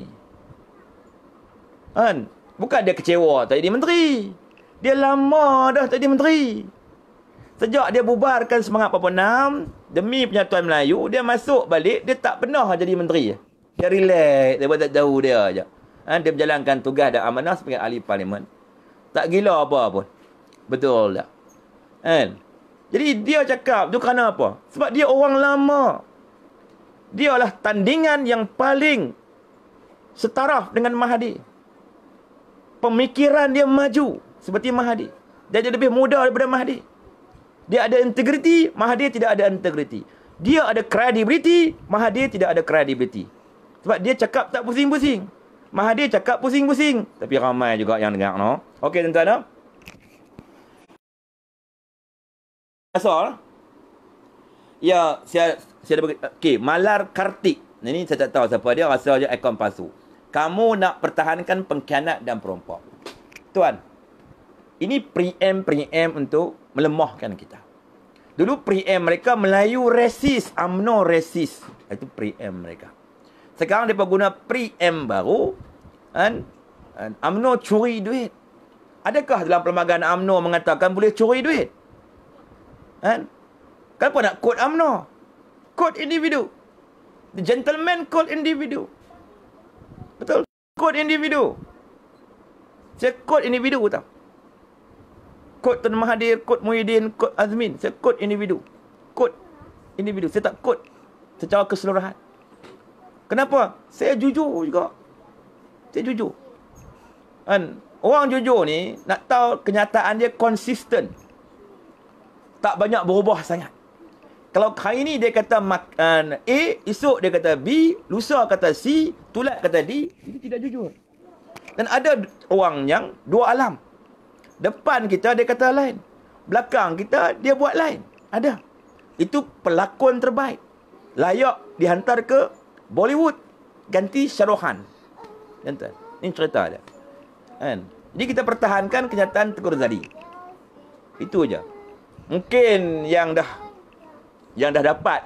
Kan? Bukan dia kecewa tak jadi menteri. Dia lama dah jadi menteri. Sejak dia bubarkan semangat 46, demi penyatuan Melayu, dia masuk balik, dia tak pernah jadi menteri. Dia relax, dia buat tak jauh dia je. Ha, dia menjalankan tugas dan amanah sebagai ahli parlimen. Tak gila apa pun. Betul tak? Ha. Jadi dia cakap tu kerana apa? Sebab dia orang lama. dia Dialah tandingan yang paling setaraf dengan Mahathir. Pemikiran dia maju seperti Mahdi. Dia jadi lebih muda daripada Mahdi. Dia ada integriti, Mahdi tidak ada integriti. Dia ada kredibiliti, Mahdi tidak ada kredibiliti. Sebab dia cakap tak pusing-pusing. Mahdi cakap pusing-pusing. Tapi ramai juga yang dengar. No? Okey, tuan-tuan. That's all. Ya, saya, saya ada Okey, Malar Kartik. Ini saya tak tahu siapa dia. Rasa je ikon palsu. Kamu nak pertahankan pengkhianat dan perompak. Tuan. Ini pre-em-pre-em untuk melemahkan kita. Dulu pre-em mereka Melayu resis, amno resis. Itu pre-em mereka. Sekarang mereka guna pre-em baru. Kan? kan? amno curi duit. Adakah dalam perlembagaan amno mengatakan boleh curi duit? Kan? Kenapa nak kod amno? Kod individu. The gentleman code individu. Betul? Kod individu. Saya kod individu tau kod Tun Mahathir, kod Muhyiddin, kod Azmin. Saya kod individu. Kod individu. Saya tak kod secara keseluruhan. Kenapa? Saya jujur juga. Saya jujur. Kan? Orang jujur ni, nak tahu kenyataan dia konsisten. Tak banyak berubah sangat. Kalau hari ni dia kata eh, A, esok dia kata B, lusa kata C, tulat kata D, itu tidak jujur. Dan ada orang yang dua alam. Depan kita dia kata lain. Belakang kita dia buat lain. Ada. Itu pelakon terbaik. Layak dihantar ke Bollywood. Ganti Syarohan. Nonton. Ini cerita dia. Kan? Jadi kita pertahankan kenyataan Tegur Zadi. Itu aja. Mungkin yang dah yang dah dapat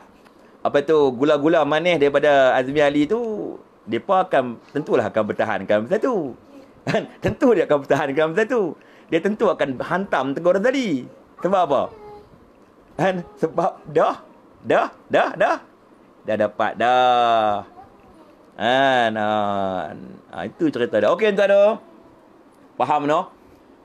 apa itu gula-gula manis daripada Azmi Ali tu depa akan tentulah akan bertahankan satu. *laughs* Kan? Tentu dia akan bertahankan satu dia tentu akan hantam tegur Razali. Sebab apa? Kan? Sebab dah, dah, dah, dah. Dah dapat dah. Kan? kan? Ha, itu cerita dah. Okey, tuan-tuan. Faham, no?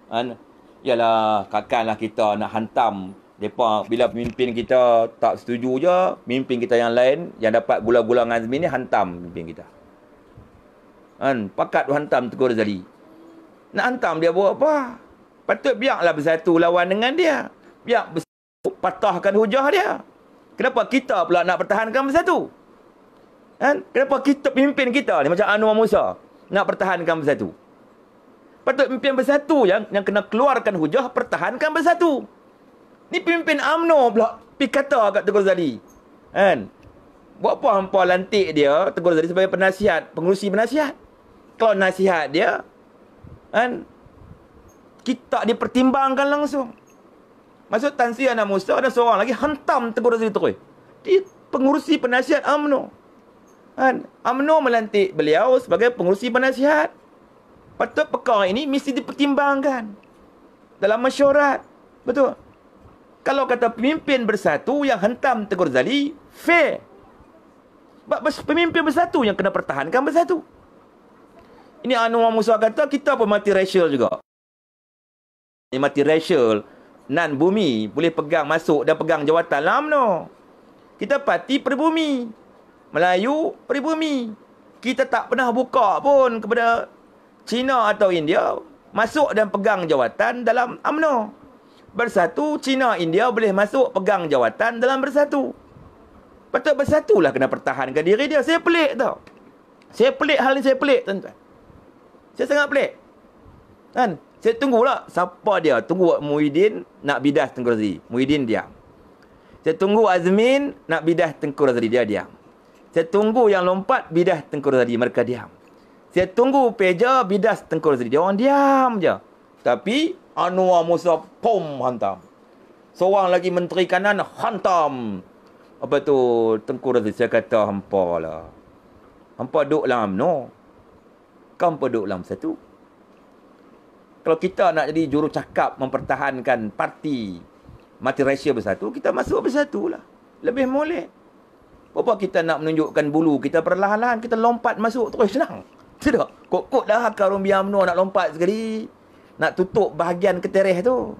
Kan? Yalah, kakanlah kita nak hantam mereka bila pemimpin kita tak setuju je, pemimpin kita yang lain yang dapat gula-gula dengan Azmin ni hantam pemimpin kita. Kan, pakat tu hantam Tegur Zali. Nak hantam dia buat apa? Patut biarlah bersatu lawan dengan dia. Biar bersatu patahkan hujah dia. Kenapa kita pula nak pertahankan bersatu? Kan? Kenapa kita pimpin kita ni macam Anwar Musa nak pertahankan bersatu? Patut pimpin bersatu yang yang kena keluarkan hujah pertahankan bersatu. Ni pimpin Amno pula pi kata kat Tegur Zali. Kan? Buat apa hangpa lantik dia Tegur Zali sebagai penasihat, pengerusi penasihat? Kalau nasihat dia kan kita dipertimbangkan langsung. Maksud Tansia Sri Musa ada seorang lagi hentam tegur Razali Terui. Di pengurusi penasihat UMNO. Kan? UMNO melantik beliau sebagai pengurusi penasihat. Patut perkara ini mesti dipertimbangkan. Dalam mesyuarat. Betul? Kalau kata pemimpin bersatu yang hentam Tengku Razali, fair. Sebab pemimpin bersatu yang kena pertahankan bersatu. Ini Anwar Musa kata kita pun mati racial juga mati multiracial nan bumi boleh pegang masuk dan pegang jawatan lam no. Kita parti peribumi. Melayu peribumi. Kita tak pernah buka pun kepada Cina atau India masuk dan pegang jawatan dalam UMNO. Bersatu Cina India boleh masuk pegang jawatan dalam bersatu. Patut bersatulah kena pertahankan diri dia. Saya pelik tau. Saya pelik hal ni saya pelik tuan-tuan. Saya sangat pelik. Kan? Saya tunggu pula siapa dia. Tunggu Muhyiddin nak bidah Tengku Razali. Muhyiddin dia. Saya tunggu Azmin nak bidah Tengku Razali. Dia diam. Saya tunggu yang lompat bidah Tengku Razali. Mereka diam. Saya tunggu peja bidah Tengku Razali. Dia orang diam je. Tapi Anwar Musa pom hantam. Seorang lagi menteri kanan hantam. Apa tu Tengku Razali. Saya kata hampa lah. Hampa duk lah. No. Kau hampa duk lah. Satu kalau kita nak jadi juru cakap mempertahankan parti mati Malaysia bersatu, kita masuk bersatu lah. Lebih molek. Bapa kita nak menunjukkan bulu kita perlahan-lahan, kita lompat masuk terus senang. *laughs* Tidak. Kok-kok dah akar rumbi UMNO nak lompat sekali. Nak tutup bahagian ketereh tu.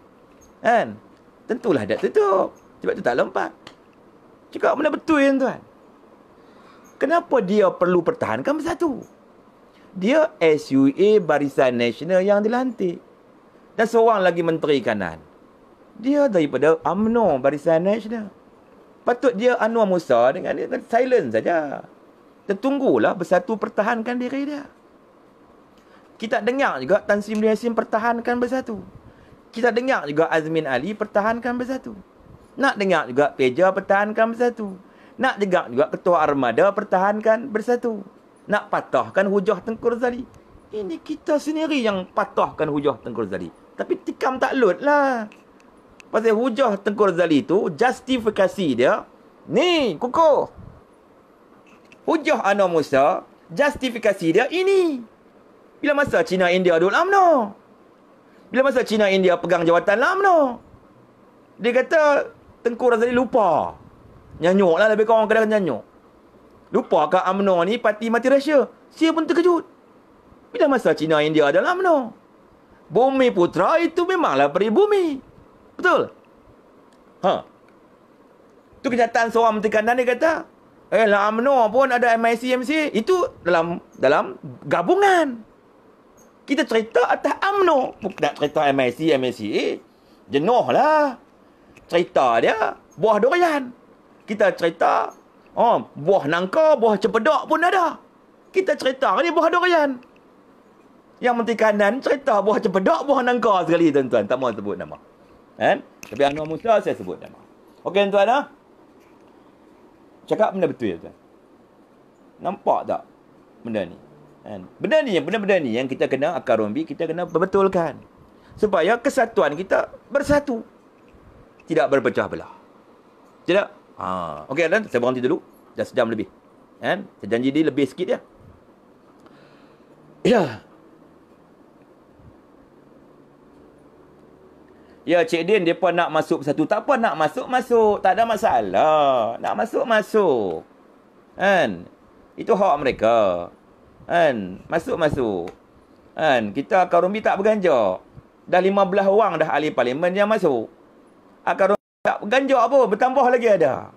Kan? Tentulah dia tutup. Sebab tu tak lompat. Cakap benda betul tuan. Kenapa dia perlu pertahankan bersatu? dia SUA Barisan Nasional yang dilantik. Dan seorang lagi menteri kanan. Dia daripada UMNO Barisan Nasional. Patut dia Anwar Musa dengan dia dengan silence saja. Tertunggulah bersatu pertahankan diri dia. Kita dengar juga Tan Sri Mulyasin Yassin pertahankan bersatu. Kita dengar juga Azmin Ali pertahankan bersatu. Nak dengar juga Peja pertahankan bersatu. Nak dengar juga Ketua Armada pertahankan bersatu nak patahkan hujah Tengku Razali. Ini kita sendiri yang patahkan hujah Tengku Razali. Tapi tikam tak lut lah. Pasal hujah Tengku Razali tu, justifikasi dia, ni koko, Hujah Anwar Musa, justifikasi dia ini. Bila masa China India duduk lamno? Lah, Bila masa China India pegang jawatan lamno? Lah, dia kata, Tengku Razali lupa. Nyanyuk lah lebih kurang kadang nyanyuk. Lupa ke UMNO ni parti mati Rusia? Saya pun terkejut. Bila masa China India adalah UMNO? Bumi putra itu memanglah peribumi. Betul? Ha. Itu kenyataan seorang Menteri Kandang dia kata. Eh, lah UMNO pun ada MIC, MC. Itu dalam dalam gabungan. Kita cerita atas UMNO. Bukan nak cerita MIC, MIC. Eh, jenuh lah. Cerita dia buah durian. Kita cerita Oh, buah nangka, buah cempedak pun ada. Kita cerita ni buah durian. Yang menteri kanan cerita buah cempedak, buah nangka sekali tuan-tuan. Tak mahu sebut nama. Eh? Tapi Anwar Musa saya sebut nama. Okey tuan-tuan. Eh? Cakap benda betul ya tuan. Nampak tak benda ni? Eh? Benda ni, benda-benda ni yang kita kena akar rumbi, kita kena berbetulkan. Supaya kesatuan kita bersatu. Tidak berpecah belah. Tidak Ha. Okey Adan, saya berhenti dulu. Dah sejam lebih. Kan? Saya janji dia lebih sikit ya. Ya. Ya, Cik Din, pun nak masuk satu. Tak apa, nak masuk-masuk. Tak ada masalah. Nak masuk-masuk. Kan? Itu hak mereka. Kan? Masuk-masuk. Kan? Kita akar tak berganjak. Dah lima belah orang dah ahli parlimen yang masuk. Akar tak ganjak apa, bertambah lagi ada.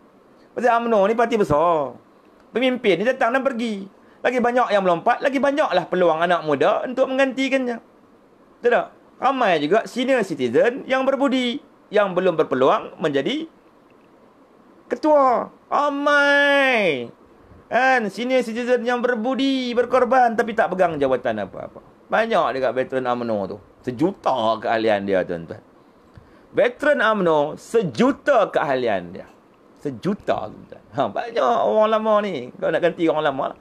Pasal UMNO ni parti besar. Pemimpin ni datang dan pergi. Lagi banyak yang melompat, lagi banyaklah peluang anak muda untuk menggantikannya. Betul tak? Ramai juga senior citizen yang berbudi. Yang belum berpeluang menjadi ketua. Ramai. Kan? Senior citizen yang berbudi, berkorban tapi tak pegang jawatan apa-apa. Banyak dekat veteran UMNO tu. Sejuta keahlian dia tuan-tuan veteran amno sejuta keahlian dia. Ya. Sejuta. Ha, banyak orang lama ni. Kau nak ganti orang lama lah.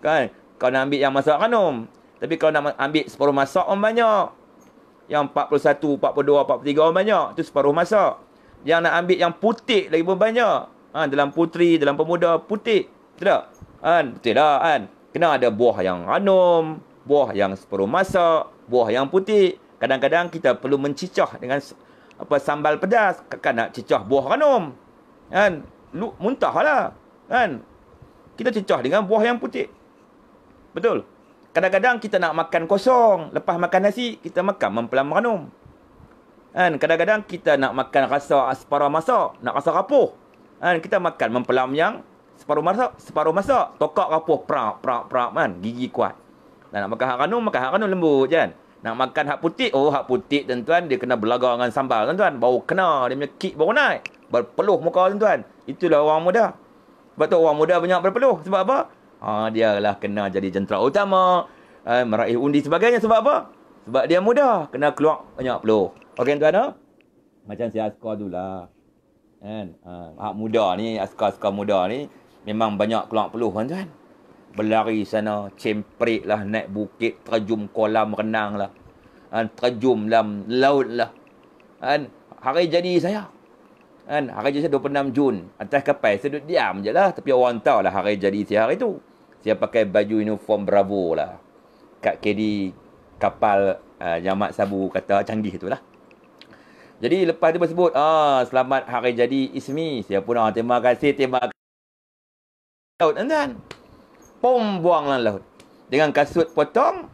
Kan? Kau nak ambil yang masa kanum. Tapi kau nak ambil separuh masa orang banyak. Yang 41, 42, 43 orang banyak. Itu separuh masa. Yang nak ambil yang putih lagi pun banyak. Ha, dalam putri, dalam pemuda, putih. Betul tak? Kan? Betul lah kan? Kena ada buah yang anum, buah yang separuh masa, buah yang putih. Kadang-kadang kita perlu mencicah dengan apa sambal pedas kakak nak cecah buah ranum kan lu muntahlah kan kita cecah dengan buah yang putih betul kadang-kadang kita nak makan kosong lepas makan nasi kita makan mempelam ranum kan kadang-kadang kita nak makan rasa asparo masak nak rasa rapuh kan kita makan mempelam yang separuh masak separuh masak tokak rapuh prak prak prak kan gigi kuat dan nak makan hak ranum makan hak ranum lembut kan nak makan hak putih. Oh, hak putih tuan-tuan. Dia kena belagang dengan sambal tuan-tuan. Baru kena. Dia punya kick baru naik. Berpeluh muka tuan-tuan. Itulah orang muda. Sebab tu orang muda banyak berpeluh. Sebab apa? Ha, dia lah kena jadi jentera utama. Eh, meraih undi sebagainya. Sebab apa? Sebab dia muda. Kena keluar banyak peluh. Okey tuan-tuan. Ha? Macam si askar tu lah. eh kan? Ha, hak muda ni. Askar-askar muda ni. Memang banyak keluar peluh tuan-tuan berlari sana, cemprit lah, naik bukit, terjum kolam renang lah. Kan, terjum dalam laut lah. Kan, hari jadi saya. Kan, hari jadi saya 26 Jun. Atas kapal, saya duduk diam je lah. Tapi orang tahu lah hari jadi saya hari tu. Saya pakai baju uniform Bravo lah. Kat KD kapal uh, eh, Jamat Sabu kata canggih tu lah. Jadi lepas tu bersebut, ah, selamat hari jadi Ismi. Saya pun ah, terima kasih, terima kasih. Tuan-tuan. Oh, Pum buang dalam laut Dengan kasut potong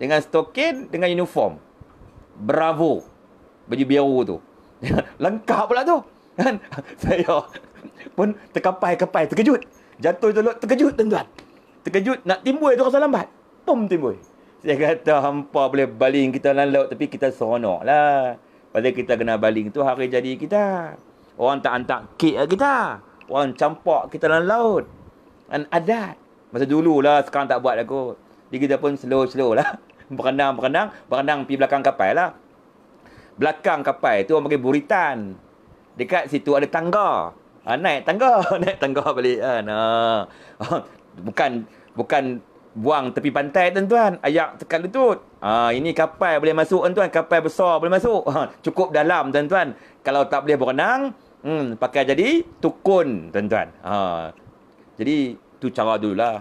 Dengan stokin Dengan uniform Bravo Baju biru tu *laughs* Lengkap pula tu Kan *laughs* Saya Pun terkapai-kapai Terkejut Jatuh tu Terkejut tuan-tuan Terkejut Nak timbul tu rasa lambat Pum timbul Saya kata Hampa boleh baling kita dalam laut Tapi kita seronok lah Pada kita kena baling tu Hari jadi kita Orang tak hantar kek kita Orang campak kita dalam laut Dan adat Masa dulu lah, sekarang tak buat lah kot. Jadi kita pun slow-slow lah. Berenang-berenang, *laughs* berenang pergi belakang kapal lah. Belakang kapal tu orang panggil buritan. Dekat situ ada tangga. Ha, naik tangga, *laughs* naik tangga balik kan. Ha. *laughs* Bukan, bukan buang tepi pantai tuan-tuan. Ayak tekan lutut. Ha, ini kapal boleh masuk tuan-tuan. Kapal besar boleh masuk. Ha, cukup dalam tuan-tuan. Kalau tak boleh berenang, hmm, pakai jadi tukun tuan-tuan. Ha. Jadi tu cara dulu lah.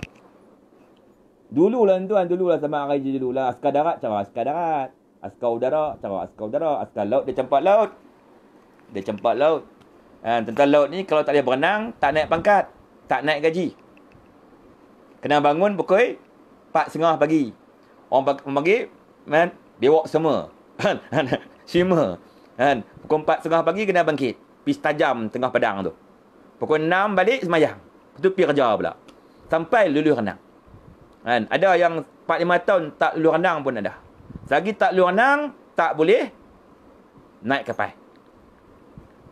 Dulu lah tuan, dulu lah sama hari je dulu lah. Askar darat, cara askar darat. Askar udara, cara askar udara. Askar laut, dia campak laut. Dia campak laut. Ha, tentang laut ni, kalau tak boleh berenang, tak naik pangkat. Tak naik gaji. Kena bangun pukul 4.30 pagi. Orang pagi, man, bewak semua. *laughs* semua, Kan? Pukul 4.30 pagi kena bangkit. Pis tajam tengah padang tu. Pukul 6 balik semayang. Itu pergi kerja pula sampai lulus renang. Kan? Ada yang 4-5 tahun tak lulus renang pun ada. Selagi tak lulus renang, tak boleh naik kapal.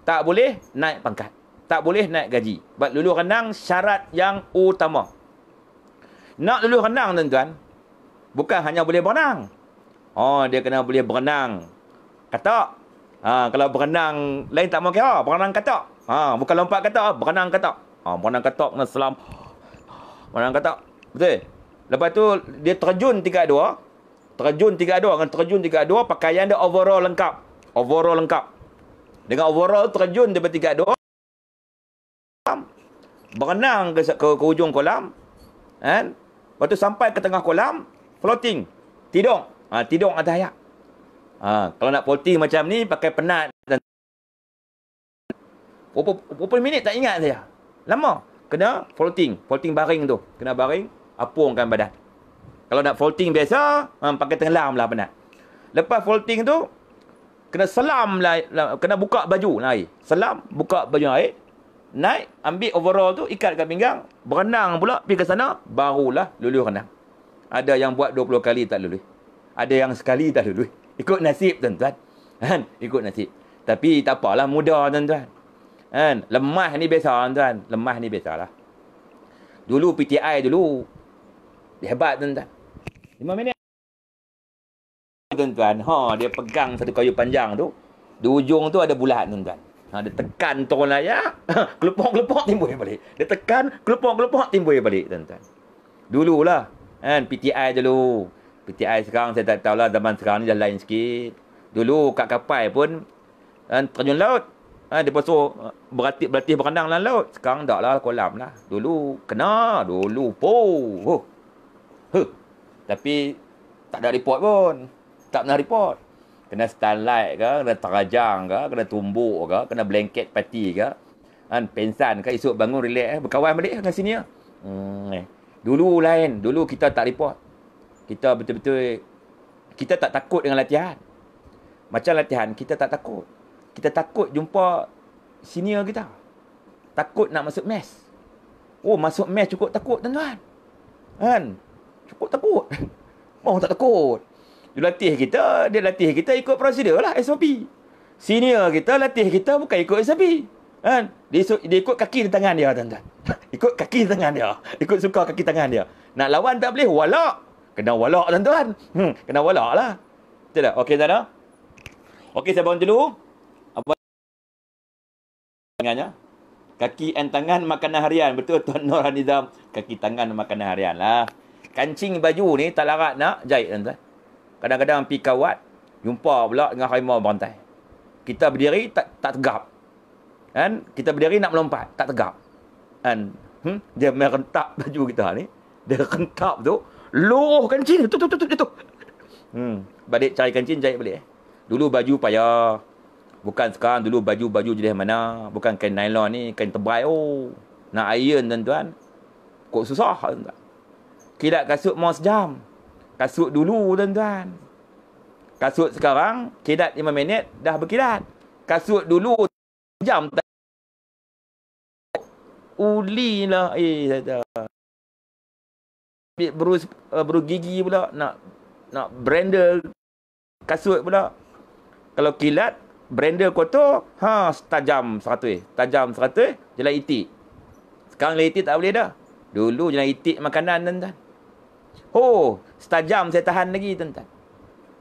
Tak boleh naik pangkat. Tak boleh naik gaji. Sebab lulus renang syarat yang utama. Nak lulus renang tuan-tuan, bukan hanya boleh berenang. Oh, dia kena boleh berenang. Kata. Ha, kalau berenang, lain tak mahu kira. Berenang kata. Ha, bukan lompat kata, berenang kata. Ha, berenang kata kena selam. Orang kata, betul? Lepas tu, dia terjun tiga dua. Terjun tiga dua. Dengan terjun tiga dua, pakaian dia overall lengkap. Overall lengkap. Dengan overall terjun daripada tingkat dua. Berenang ke, ke, ke ujung kolam. Kan? Lepas tu sampai ke tengah kolam, floating. Tidur. Ha, tidur atas ayak. Ha, kalau nak floating macam ni, pakai penat. Berapa, berapa minit tak ingat saya. Lama kena folding, folding baring tu. Kena baring, apungkan badan. Kalau nak folding biasa, hmm, pakai tenggelam lah penat. Lepas folding tu, kena selam lah, lah kena buka baju naik. Lah selam, buka baju naik. Naik, ambil overall tu, ikat kat pinggang. Berenang pula, pergi ke sana, barulah lulu renang. Ada yang buat 20 kali tak lulu. Ada yang sekali tak lulu. Ikut nasib tuan-tuan. *laughs* Ikut nasib. Tapi tak apalah, mudah tuan-tuan kan lemah ni biasa tuan lemah ni lah. dulu PTI dulu hebat tuan-tuan 5 minit tuan-tuan ha dia pegang satu kayu panjang tu di ujung tu ada bulat tuan-tuan ha dia tekan turun layar *laughs* kelopok-kelopok timbul balik dia tekan kelopok-kelopok timbul balik tuan-tuan lah kan PTI dulu PTI sekarang saya tak tahulah zaman sekarang ni dah lain sikit dulu kat kapal pun kan terjun laut Ha, dia pasal uh, berlatih-berlatih berenang dalam laut. Sekarang tak lah kolam lah. Dulu kena. Dulu po. Ho. Ho. Tapi tak ada report pun. Tak pernah report. Kena starlight ke, kena terajang ke, kena tumbuk ke, kena blanket pati ke. Kan, pensan ke, esok bangun relax eh. Berkawan balik dengan sini ya. Hmm, eh. Dulu lain. Dulu kita tak report. Kita betul-betul, kita tak takut dengan latihan. Macam latihan, kita tak takut kita takut jumpa senior kita. Takut nak masuk mes. Oh, masuk mes cukup takut, tuan-tuan. Kan? Cukup takut. Mau *laughs* oh, tak takut. Dia latih kita, dia latih kita ikut prosedur lah, SOP. Senior kita latih kita bukan ikut SOP. Kan? Dia, so, dia ikut kaki di tangan dia, tuan-tuan. *laughs* ikut kaki di tangan dia. Ikut suka kaki tangan dia. Nak lawan tak boleh, walak. Kena walak, tuan-tuan. Hmm, kena walak lah. Betul tak? Okey, tuan-tuan. Okey, saya bawa dulu tangannya. Kaki dan tangan makanan harian. Betul Tuan Nur Hanizam? Kaki tangan makanan harian lah. Kancing baju ni tak larat nak jahit tuan Kadang-kadang pergi kawat. Jumpa pula dengan harimau berantai. Kita berdiri tak, tak tegap. Kan? Kita berdiri nak melompat. Tak tegap. Kan? Hmm? Dia merentak *laughs* baju kita ni. Dia rentak tu. loh kancing. Tu, tu, tu, tu, tu. Hmm. Balik cari kancing, jahit balik. Eh. Dulu baju payah. Bukan sekarang dulu baju-baju jenis mana. Bukan kain nylon ni, kain tebal. Oh. Nak iron tuan-tuan. Kok susah tuan-tuan. Kilat kasut mau sejam. Kasut dulu tuan-tuan. Kasut sekarang, kilat lima minit, dah berkilat. Kasut dulu sejam. Uli lah. Eh, saya tahu. Beru, eh, beru gigi pula. Nak nak brandel kasut pula. Kalau kilat, Brander kau tu ha, Tajam 100 Tajam 100 Jalan itik Sekarang jalan itik tak boleh dah Dulu jalan itik makanan tuan-tuan Oh tajam saya tahan lagi tuan-tuan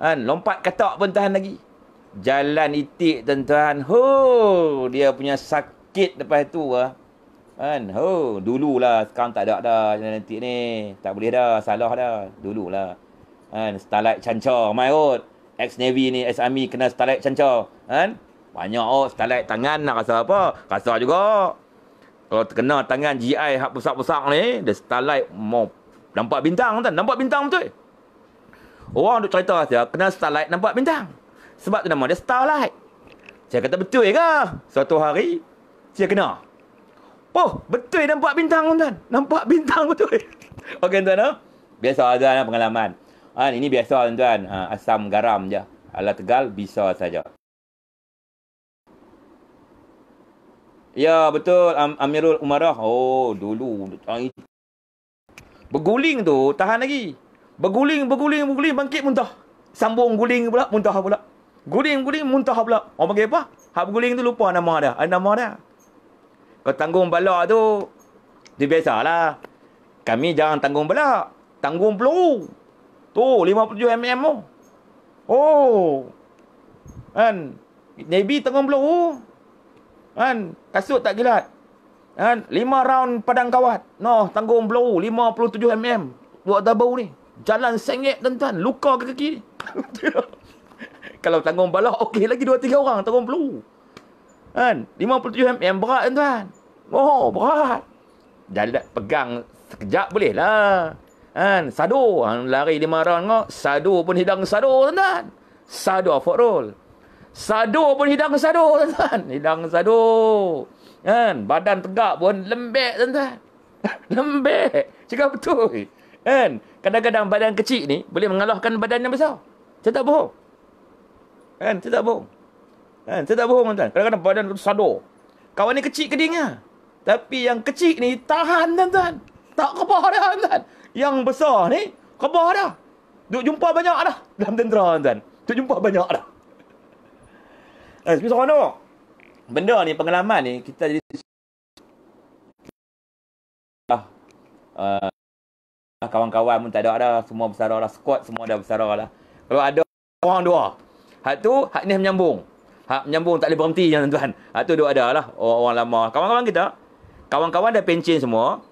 Han, Lompat katak pun tahan lagi Jalan itik tuan-tuan Ho Dia punya sakit lepas tu ah. Kan? Ho, dululah sekarang tak ada dah jalan itik ni. Tak boleh dah, salah dah. Dululah. Kan, Starlight Chancha, my god. Ex Navy ni, ex Army kena Starlight Chancha. Kan? Banyak oh stalak tangan nak rasa apa? Rasa juga. Kalau terkena tangan GI hak besar-besar ni, dia stalak mau nampak bintang tuan, nampak bintang betul. Orang duk cerita saya kena stalak nampak bintang. Sebab tu nama dia stalak. Saya kata betul ke? Suatu hari saya kena. Oh, betul nampak bintang tuan. Nampak bintang *laughs* betul. Okey tuan ah. Ha? Biasa ada ha, pengalaman. Ha, ini biasa tuan Ha, asam garam je. Alat tegal bisa saja. Ya, betul. Am- Amirul Umarah. Oh, dulu. Ah, berguling tu, tahan lagi. Berguling, berguling, berguling. Bangkit muntah. Sambung guling pula, muntah pula. Guling, guling, muntah pula. Orang panggil apa? Hak berguling tu lupa nama dia. Ada nama dia. Kau tanggung balak tu, dia biasalah. Kami jangan tanggung balak. Tanggung peluru. Tu, 57mm tu. Oh. Kan? Nabi tanggung peluru. Kan? Kasut tak gilat. Kan? Lima round padang kawat. No, tanggung blow. lima puluh tujuh mm. Waktu bau ni. Jalan sengit tuan Luka ke kaki. *laughs* Kalau tanggung balok, okey lagi dua tiga orang. Tanggung blow. Kan? tujuh mm berat tuan Oh, berat. Jadi Jalan pegang sekejap boleh lah. Kan? Sado. Lari lima round kau. Sado pun hidang sado tuan-tuan. Sado for roll. Sado pun hidang sado, tuan-tuan. Hidang sado. Kan? Badan tegak pun lembek, tuan-tuan. *laughs* Lembek. Cakap betul. Kan? Kadang-kadang badan kecil ni boleh mengalahkan badan yang besar. Saya tak bohong. Kan? Saya tak bohong. Kan? Saya tak bohong, tuan-tuan. Kadang-kadang badan itu sado. Kawan ni kecil ke dia? Tapi yang kecil ni tahan, tuan-tuan. Tak kebah dah, tuan-tuan. Yang besar ni kebah dah. Duk jumpa banyak dah dalam tentera, tuan-tuan. Duk jumpa banyak dah. Eh, tapi seronok. Benda ni, pengalaman ni, kita jadi... Ah, ah kawan-kawan pun tak ada dah. Semua besar lah. Squad semua dah bersara lah. Kalau ada orang dua. Hak tu, hak ni menyambung. Hak menyambung tak boleh berhenti yang tuan-tuan. Hak tu dua ada lah. Orang, orang lama. Kawan-kawan kita. Kawan-kawan dah pencin semua.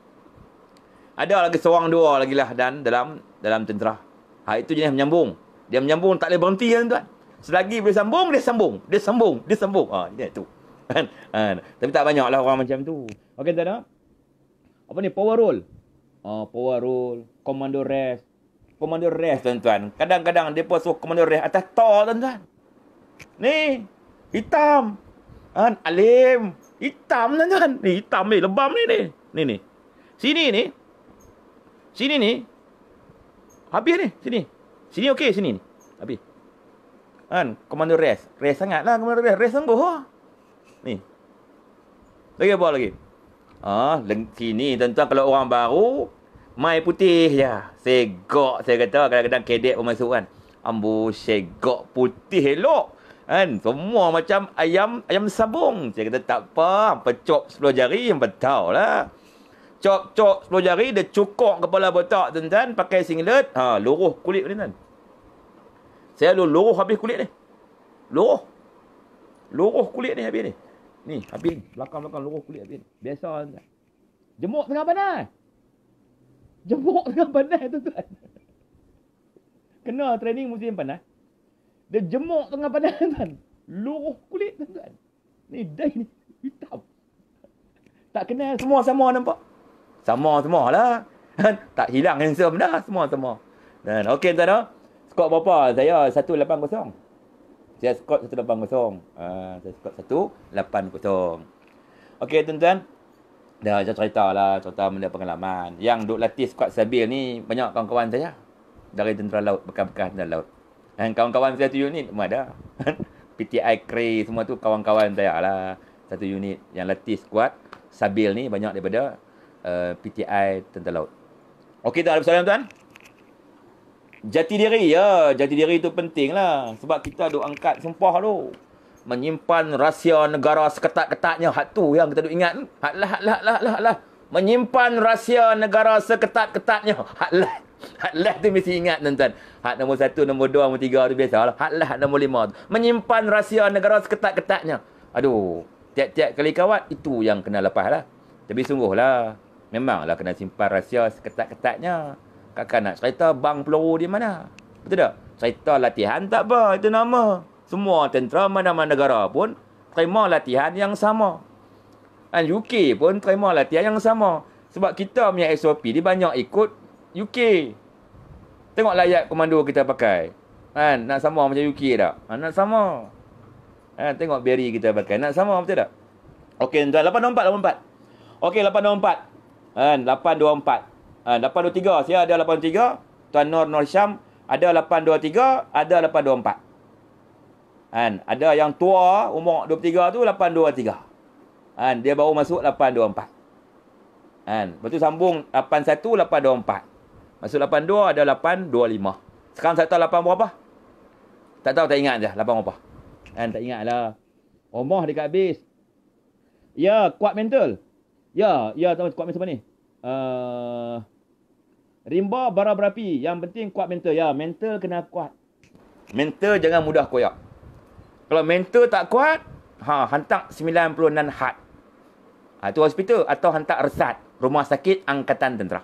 Ada lagi seorang dua lagi lah. Dan dalam dalam tentera. Hak itu jenis menyambung. Dia menyambung tak boleh berhenti yang tuan-tuan. Selagi boleh sambung, dia sambung. Dia sambung. Dia sambung. Ha, ah, dia tu. ha, *laughs* tapi tak banyaklah orang macam tu. Okey, tak ada? Apa ni? Power roll. Ha, ah, power roll. Komando rest. Komando rest. tuan-tuan. Kadang-kadang, dia pun suruh komando rest atas tor, tuan-tuan. Ni. Hitam. Ha, alim. Hitam, tuan-tuan. Ni, hitam ni. Lebam ni, ni. Ni, ni. Sini, ni. Sini, ni. Habis, ni. Sini. Sini, okey. Sini, ni. Habis. Kan? Komando rest. Rest sangatlah komando rest. Rest sungguh. Ha? Ni. Lagi apa lagi? Ah, sini tuan-tuan kalau orang baru mai putih ya. Segok saya kata kadang-kadang kedek pun masuk kan. Ambo segok putih elok. Kan? Semua macam ayam ayam sabung. Saya kata tak apa, pecok, 10 jari yang betul lah. Cok-cok 10 jari dia cukup kepala botak tuan-tuan pakai singlet. Ha, luruh kulit ni tuan. -tuan. Saya luruh habis kulit ni. Luruh. Luruh kulit ni habis ni. Ni, habis ni. Belakang-belakang luruh kulit habis ni. Biasa lah tuan. Jemuk tengah panas. Jemuk tengah panas tuan. Kena training musim panas. Dia jemuk tengah panas tuan. Luruh kulit tuan. Ni, dah ni. Hitam. Tak kena semua sama nampak. Sama semua lah. *laughs* tak hilang handsome dah. semua semua, Dan okey tuan-tuan. Oh. Skot berapa? Saya 180. Saya skot 180. Ah, saya skot 180. Okey tuan-tuan. Dah saya cerita lah, cerita benda pengalaman. Yang duk latih skot sabil ni banyak kawan-kawan saya. Dari tentera laut, bekas-bekas tentera laut. Dan kawan-kawan satu unit semua ada. *laughs* PTI Kray semua tu kawan-kawan saya lah. Satu unit yang latih skot sabil ni banyak daripada uh, eh, PTI tentera laut. Okey, tak ada persoalan tuan-tuan? Jati diri ya, jati diri itu pentinglah sebab kita duk angkat sumpah tu. Menyimpan rahsia negara seketat-ketatnya hak tu yang kita duk ingat. Hak lah, lah, lah, lah, lah, Menyimpan rahsia negara seketat-ketatnya. Hak lah. Hak lah tu mesti ingat tuan-tuan. Hak nombor satu, nombor dua, nombor tiga tu biasa lah. Hak lah, hak nombor lima tu. Menyimpan rahsia negara seketat-ketatnya. Aduh. Tiap-tiap kali kawat, itu yang kena lepas lah. Tapi sungguhlah. Memanglah kena simpan rahsia seketat-ketatnya kakak nak cerita bang peluru di mana. Betul tak? Cerita latihan tak apa. Itu nama. Semua tentera mana-mana negara pun terima latihan yang sama. Dan eh, UK pun terima latihan yang sama. Sebab kita punya SOP ni banyak ikut UK. Tengok layak komando kita pakai. Kan? Nak sama macam UK tak? Ha, nak sama. Ha, tengok beri kita pakai. Nak sama betul tak? Okey, 824, 824. Okey, 824. Kan? 824 uh, 823 saya ada 83, Tuan Nur Nur Syam ada 823 ada 824 kan ada yang tua umur 23 tu 823 kan dia baru masuk 824 kan lepas tu sambung 81 824 masuk 82 ada 825 sekarang saya tahu 8 berapa tak tahu tak ingat je 8 berapa kan tak ingat lah Omoh dekat habis. Ya, kuat mental. Ya, ya, kuat mental apa ni? Uh, Rimba bara berapi. Yang penting kuat mental. Ya, mental kena kuat. Mental jangan mudah koyak. Kalau mental tak kuat, ha, hantar 96 hat. Ha, itu hospital. Atau hantar resat. Rumah sakit angkatan tentera.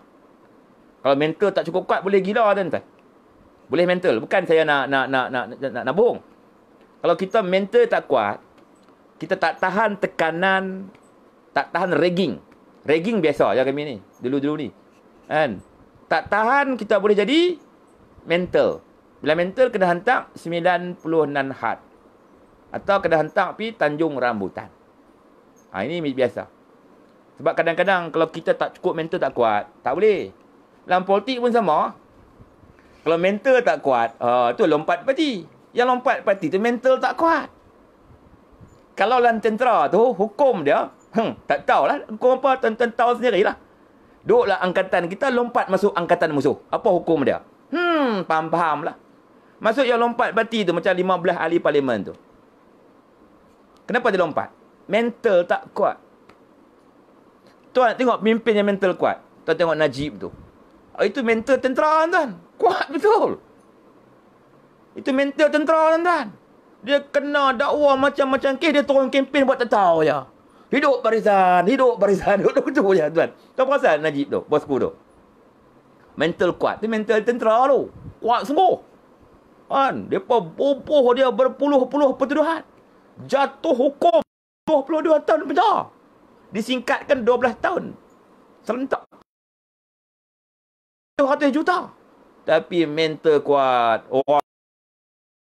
Kalau mental tak cukup kuat, boleh gila tuan-tuan. Boleh mental. Bukan saya nak nak nak nak nak, nak, nak bohong. Kalau kita mental tak kuat, kita tak tahan tekanan, tak tahan regging. Regging biasa ya kami ni. Dulu-dulu ni. Kan? tak tahan kita boleh jadi mental. Bila mental kena hantar 96 hat. Atau kena hantar pi Tanjung Rambutan. Ha, ini biasa. Sebab kadang-kadang kalau kita tak cukup mental tak kuat, tak boleh. Dalam politik pun sama. Kalau mental tak kuat, ha, tu lompat parti. Yang lompat parti tu mental tak kuat. Kalau dalam tentera tu, hukum dia, hmm, tak tahulah. Hukum apa, tahu sendiri lah. Duduklah angkatan kita lompat masuk angkatan musuh. Apa hukum dia? Hmm, paham-paham lah. Masuk yang lompat berarti tu macam lima 15 ahli parlimen tu. Kenapa dia lompat? Mental tak kuat. Tuan nak tengok pimpin yang mental kuat. Tuan tengok Najib tu. Oh Itu mental tentera tuan. Kuat betul. Itu mental tentera tuan. Dia kena dakwa macam-macam kes. Dia turun kempen buat tak tahu je. Ya. Hidup barisan, hidup barisan. Hidup *laughs* tu je tuan. Tuan perasan Najib tu, bosku tu. Mental kuat. Tu mental tentera tu. Kuat sungguh. Kan? dia bopoh dia berpuluh-puluh pertuduhan. Jatuh hukum. 22 tahun penjara. Disingkatkan dua belas tahun. Serentak. 200 juta. Tapi mental kuat. Orang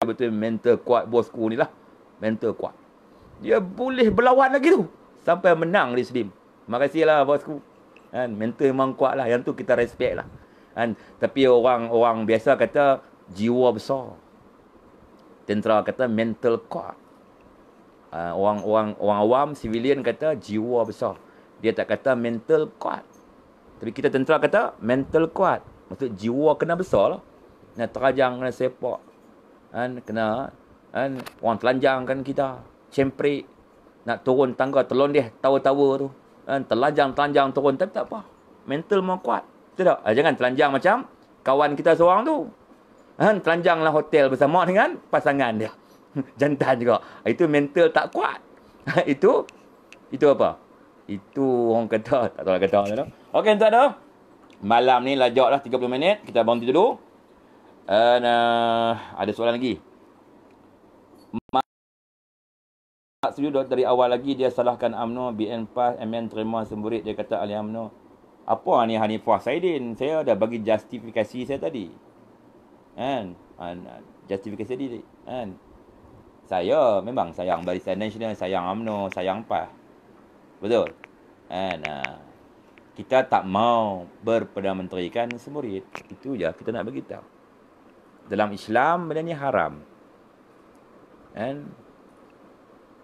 betul mental kuat bosku ni lah. Mental kuat. Dia boleh berlawan lagi tu sampai menang di Slim. Makasihlah bosku. Kan mentor memang lah Yang tu kita respect lah. Kan tapi orang-orang biasa kata jiwa besar. Tentera kata mental kuat. orang-orang ah, orang awam civilian kata jiwa besar. Dia tak kata mental kuat. Tapi kita tentera kata mental kuat. Maksud jiwa kena besar lah. Kena terajang, kena sepak. Kan? Kena kan? orang kan kita. Cemprik nak turun tangga telon terlondih tawa-tawa tu kan terlajang-telanjang turun tapi tak apa mental mau kuat tidak ha, ah, jangan telanjang macam kawan kita seorang tu kan telanjanglah hotel bersama dengan pasangan dia *laughs* jantan juga ah, itu mental tak kuat ah, itu itu apa itu orang kata tak tahu lah kata tu okey tuan ada malam ni lajaklah 30 minit kita bangun tidur dulu And, uh, ada soalan lagi tak setuju dari awal lagi dia salahkan Amno, BN PAS, MN terima semburit dia kata Ali Amno Apa ni Hanifah Saidin? Saya dah bagi justifikasi saya tadi. Kan? Ah, ah, justifikasi tadi. Kan? Saya memang sayang Barisan Nasional, sayang Amno sayang PAS. Betul? Kan? Ah, kita tak mau berpedang menterikan semburit. Itu je lah kita nak beritahu. Dalam Islam benda ni haram. Kan?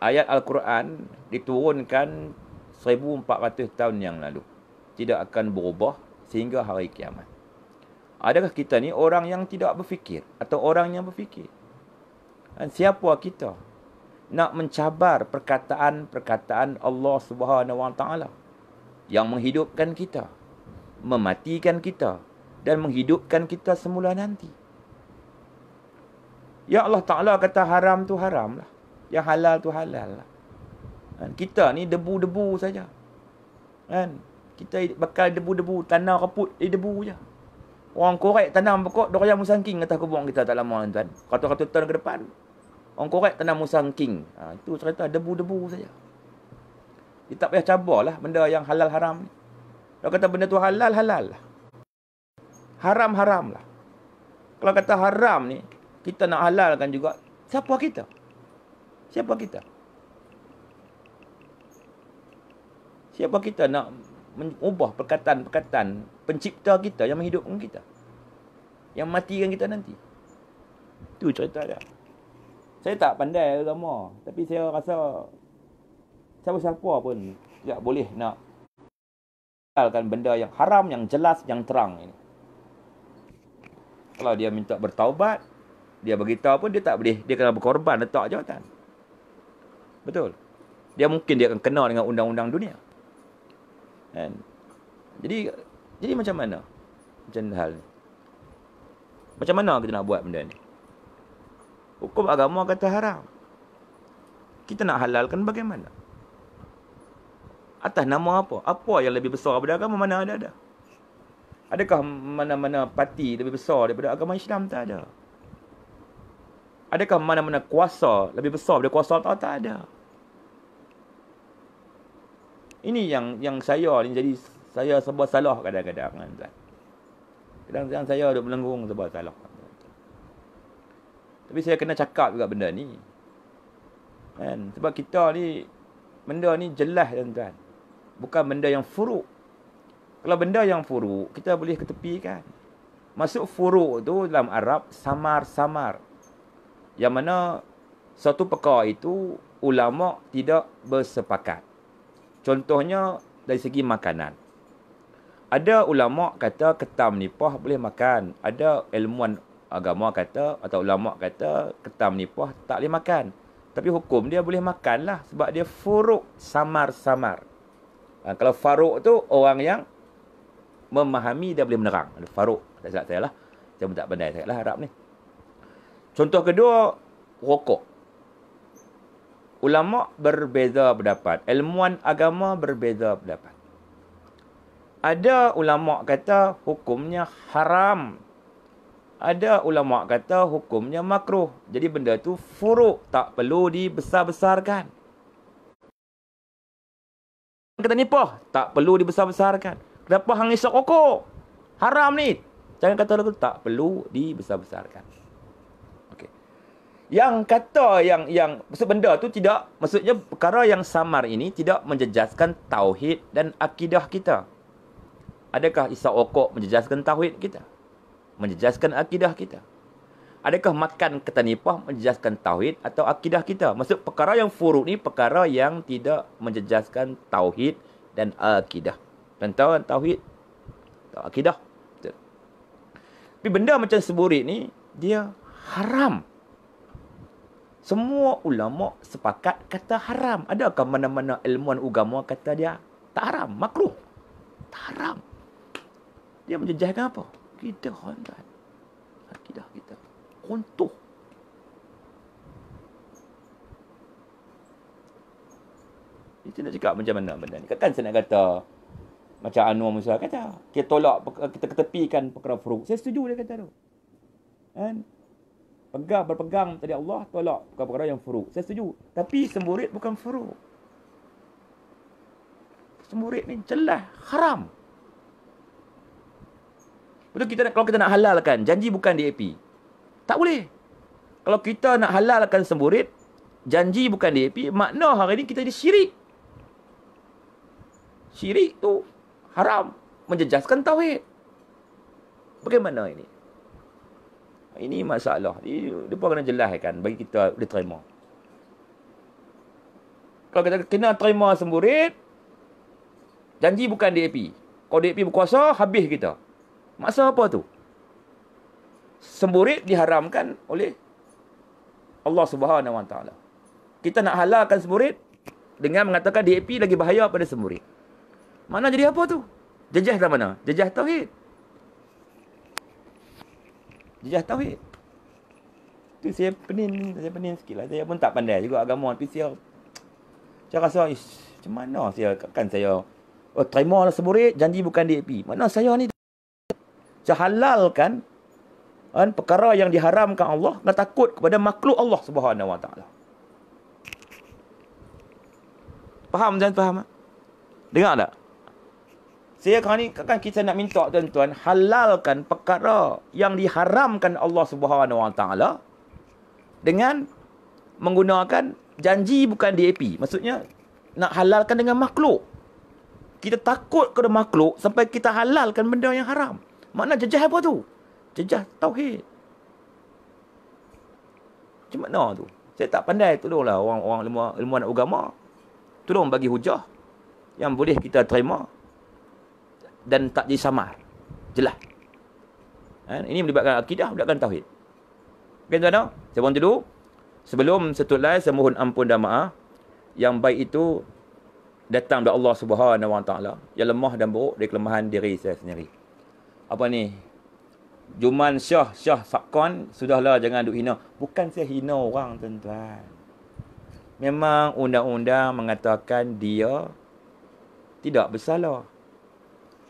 ayat Al-Quran diturunkan 1400 tahun yang lalu. Tidak akan berubah sehingga hari kiamat. Adakah kita ni orang yang tidak berfikir atau orang yang berfikir? Dan siapa kita nak mencabar perkataan-perkataan Allah Subhanahu Wa yang menghidupkan kita, mematikan kita dan menghidupkan kita semula nanti? Ya Allah Taala kata haram tu haram lah. Yang halal tu halal lah. Kan? Kita ni debu-debu saja. Kan? Kita bakal debu-debu tanam reput di debu je. Orang korek tanam pokok doraya musang king atas kubur kita tak lama tuan. Kata-kata tuan ke depan. Orang korek tanam musang king. Ha, itu cerita debu-debu saja. Dia tak payah cabarlah benda yang halal haram ni. Kalau kata benda tu halal, halal lah. Haram, haram lah. Kalau kata haram ni, kita nak halalkan juga, siapa kita? Siapa kita? Siapa kita nak mengubah perkataan-perkataan pencipta kita yang menghidupkan kita? Yang matikan kita nanti? Itu cerita dia. Saya tak pandai agama. Tapi saya rasa siapa-siapa pun tidak boleh nak tinggalkan benda yang haram, yang jelas, yang terang ini. Kalau dia minta bertaubat, dia beritahu pun dia tak boleh. Dia kena berkorban, letak jawatan. Betul. Dia mungkin dia akan kena dengan undang-undang dunia. Kan? Jadi jadi macam mana? Macam hal ni? Macam mana kita nak buat benda ni? Hukum agama kata haram. Kita nak halalkan bagaimana? Atas nama apa? Apa yang lebih besar daripada agama mana ada ada? Adakah mana-mana parti lebih besar daripada agama Islam tak ada? Adakah mana-mana kuasa lebih besar daripada kuasa Allah tak ada? Ini yang yang saya ni jadi saya sebab salah kadang-kadang kan. Kadang-kadang saya ada melenggung sebab salah. Tapi saya kena cakap juga benda ni. Kan? Sebab kita ni benda ni jelas kan tuan Bukan benda yang furuk. Kalau benda yang furuk, kita boleh ketepikan. Masuk furuk tu dalam Arab samar-samar. Yang mana satu perkara itu ulama tidak bersepakat. Contohnya dari segi makanan. Ada ulama kata ketam nipah boleh makan. Ada ilmuan agama kata atau ulama kata ketam nipah tak boleh makan. Tapi hukum dia boleh makan lah sebab dia furuk samar-samar. Ha, kalau faruk tu orang yang memahami dia boleh menerang. Ada faruk. Tak silap saya lah. Saya pun tak pandai sangat lah Arab ni. Contoh kedua, rokok ulama berbeza pendapat ilmuan agama berbeza pendapat ada ulama kata hukumnya haram ada ulama kata hukumnya makruh jadi benda tu furuk tak perlu dibesar-besarkan kata ni nipah tak perlu dibesar-besarkan kenapa hang isak rokok haram ni jangan kata tu tak perlu dibesar-besarkan yang kata yang yang maksud benda tu tidak maksudnya perkara yang samar ini tidak menjejaskan tauhid dan akidah kita. Adakah isap rokok menjejaskan tauhid kita? Menjejaskan akidah kita? Adakah makan ketanipah menjejaskan tauhid atau akidah kita? Maksud perkara yang furu ni perkara yang tidak menjejaskan tauhid dan akidah. Contoh tauhid atau akidah. Tapi benda macam seburit ni dia haram. Semua ulama sepakat kata haram. Adakah mana-mana ilmuan agama kata dia tak haram, makruh. Tak haram. Dia menjejaskan apa? Kita hormat. Akidah kita. Runtuh. Kita nak cakap macam mana benda ni. Kan saya nak kata macam Anwar Musa kata. Kita tolak, kita ketepikan perkara furuk. Saya setuju dia kata tu. Kan? pegang berpegang tadi Allah tolak bukan perkara yang furu. Saya setuju. Tapi semburit bukan furu. Semburit ni jelas haram. Betul kita kalau kita nak halalkan, janji bukan DAP. Tak boleh. Kalau kita nak halalkan semburit, janji bukan DAP, makna hari ni kita jadi syirik. Syirik tu haram menjejaskan tauhid. Bagaimana ini? Ini masalah. Dia, dia pun kena kan bagi kita boleh terima. Kalau kita kena terima semburit, janji bukan DAP. Kalau DAP berkuasa, habis kita. Masa apa tu? Semburit diharamkan oleh Allah Subhanahu Wa Taala. Kita nak halalkan semburit dengan mengatakan DAP lagi bahaya pada semburit. Mana jadi apa tu? Jejah tak lah mana? Jejah tauhid jejah tauhid eh? tu saya penin saya penin sikit lah saya pun tak pandai juga agama tapi saya saya rasa ish macam mana saya kan saya oh terima lah seburit janji bukan DAP mana saya ni saya halal kan kan perkara yang diharamkan Allah nak takut kepada makhluk Allah subhanahu wa ta'ala faham macam tu faham dengar tak saya hari kan kita nak minta tuan-tuan halalkan perkara yang diharamkan Allah Subhanahu Wa Taala dengan menggunakan janji bukan DAP. Maksudnya nak halalkan dengan makhluk. Kita takut kepada makhluk sampai kita halalkan benda yang haram. Makna jejah apa tu? Jejah tauhid. Macam mana tu? Saya tak pandai tolonglah orang-orang ilmu ilmu anak agama. Tolong bagi hujah yang boleh kita terima dan tak jadi samar. Jelas. Eh, ini melibatkan akidah, melibatkan tauhid. Okey tuan-tuan, saya mohon dulu. Sebelum setulai, saya mohon ampun dan maaf. Yang baik itu datang dari Allah Subhanahu Wa Taala. Yang lemah dan buruk dari kelemahan diri saya sendiri. Apa ni? Juman Syah, Syah Sakon, sudahlah jangan duk hina. Bukan saya hina orang tuan-tuan. Memang undang-undang mengatakan dia tidak bersalah.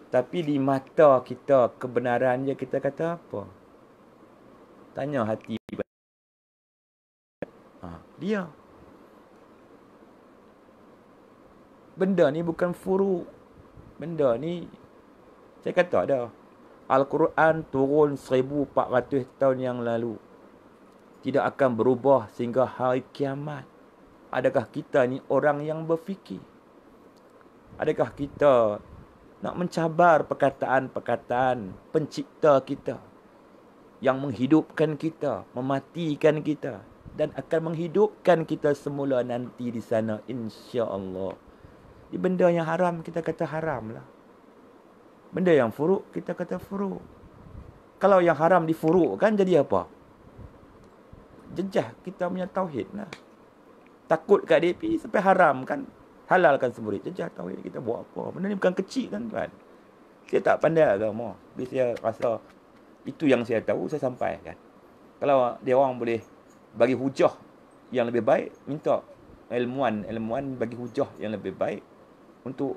Tapi di mata kita kebenaran je kita kata apa? Tanya hati. Ha, dia. Benda ni bukan furu. Benda ni saya kata dah. Al-Quran turun 1400 tahun yang lalu. Tidak akan berubah sehingga hari kiamat. Adakah kita ni orang yang berfikir? Adakah kita nak mencabar perkataan-perkataan pencipta kita yang menghidupkan kita, mematikan kita dan akan menghidupkan kita semula nanti di sana insya-Allah. Di benda yang haram kita kata haramlah. Benda yang furu kita kata furu. Kalau yang haram difuru kan jadi apa? Jejah kita punya tauhid Takut kat DP sampai haram kan halalkan semburit. duit. Jajah tahu ini kita buat apa. Benda ni bukan kecil kan tuan. Saya tak pandai agama. Tapi saya rasa itu yang saya tahu saya sampaikan. Kalau dia orang boleh bagi hujah yang lebih baik, minta ilmuan, ilmuan bagi hujah yang lebih baik untuk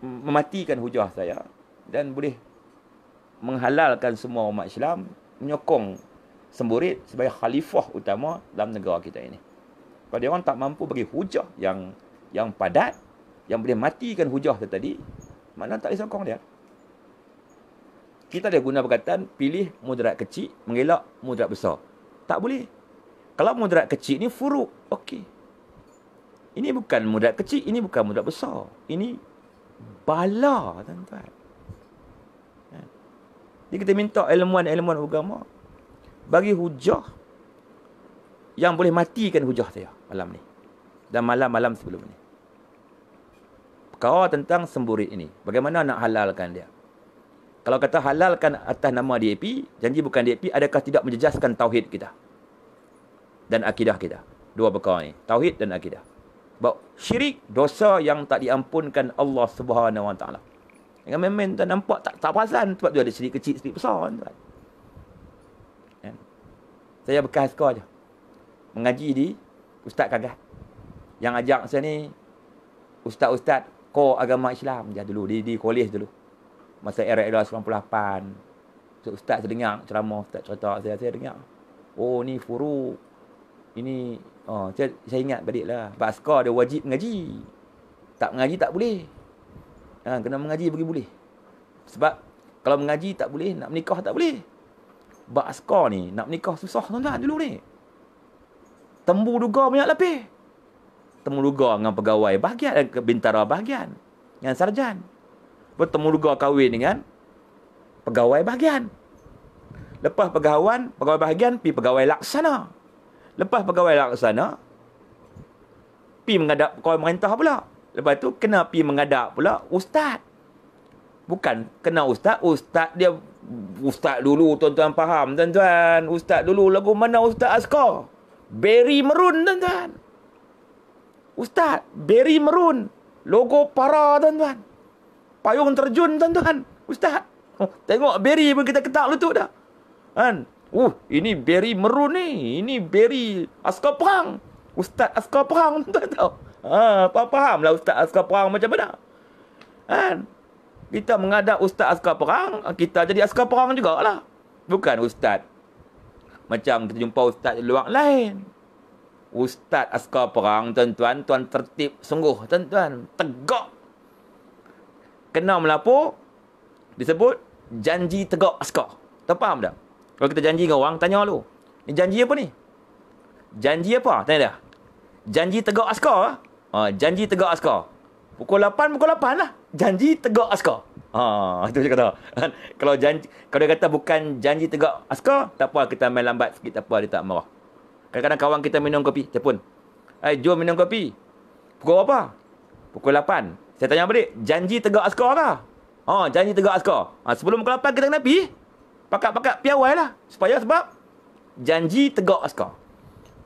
mematikan hujah saya dan boleh menghalalkan semua umat Islam menyokong semburit sebagai khalifah utama dalam negara kita ini kalau dia orang tak mampu bagi hujah yang yang padat yang boleh matikan hujah tu tadi mana tak boleh sokong dia kita ada guna perkataan pilih mudarat kecil mengelak mudarat besar tak boleh kalau mudarat kecil ni furuk okey ini bukan mudarat kecil ini bukan mudarat besar ini bala tuan-tuan jadi kita minta ilmuan-ilmuan agama bagi hujah yang boleh matikan hujah saya malam ni dan malam-malam sebelum ni. Kau tentang semburit ini, bagaimana nak halalkan dia? Kalau kata halalkan atas nama DAP, janji bukan DAP, adakah tidak menjejaskan tauhid kita? Dan akidah kita. Dua perkara ini, tauhid dan akidah. Bahawa syirik dosa yang tak diampunkan Allah Subhanahu Wa Taala. Dengan memang tak nampak tak tak perasan sebab tu ada syirik kecil, syirik besar kan? Saya bekas kau aja mengaji di Ustaz Kagah. Yang ajak saya ni ustaz-ustaz ko agama Islam dia dulu di di kolej dulu. Masa era era 98. So, ustaz saya dengar ceramah ustaz cerita saya saya dengar. Oh ni furu. Ini oh saya, saya ingat baliklah. Baskar dia wajib mengaji. Tak mengaji tak boleh. Ha, kena mengaji bagi boleh. Sebab kalau mengaji tak boleh, nak menikah tak boleh. Bak askar ni, nak menikah susah tuan-tuan dulu ni. Tembu duga banyak lebih. Temu duga dengan pegawai bahagian, dengan eh, bintara bahagian. Dengan sarjan. Lepas temu duga kahwin dengan pegawai bahagian. Lepas pegawai, pegawai bahagian, pi pegawai laksana. Lepas pegawai laksana, pi mengadap pegawai merintah pula. Lepas tu, kena pi mengadap pula ustaz. Bukan kena ustaz, ustaz dia, ustaz dulu tuan-tuan faham, tuan-tuan. Ustaz dulu, lagu mana ustaz askar? Berry merun tuan-tuan. Ustaz, berry merun. Logo para tuan-tuan. Payung terjun tuan-tuan. Ustaz. Oh, tengok berry pun kita ketak lutut dah. Kan? Uh, ini berry merun ni. Ini berry askar perang. Ustaz askar perang *laughs* tuan-tuan. Ah, apa faham lah Ustaz askar perang macam mana? Kan? Kita mengadap Ustaz askar perang, kita jadi askar perang jugalah. Bukan Ustaz macam kita jumpa ustaz di luar lain. Ustaz askar perang, tuan-tuan. Tuan tertib sungguh, tuan-tuan. Tegak. Kena melapor. Disebut janji tegak askar. Tak faham tak? Kalau kita janji dengan orang, tanya dulu. Ni janji apa ni? Janji apa? Tanya dia. Janji tegak askar. Ha, janji tegak askar. Pukul 8, pukul 8 lah janji tegak askar. Ha, itu cakap dah. *laughs* kalau janji, kalau dia kata bukan janji tegak askar, tak apa kita main lambat sikit, tak apa dia tak marah. Kadang-kadang kawan kita minum kopi, telefon. Eh, hey, jom minum kopi. Pukul apa? Pukul 8. Saya tanya balik, janji tegak askar ke? Ha, janji tegak askar. Ha, sebelum pukul 8 kita kena pergi. Pakat-pakat pi awal lah. Supaya sebab janji tegak askar.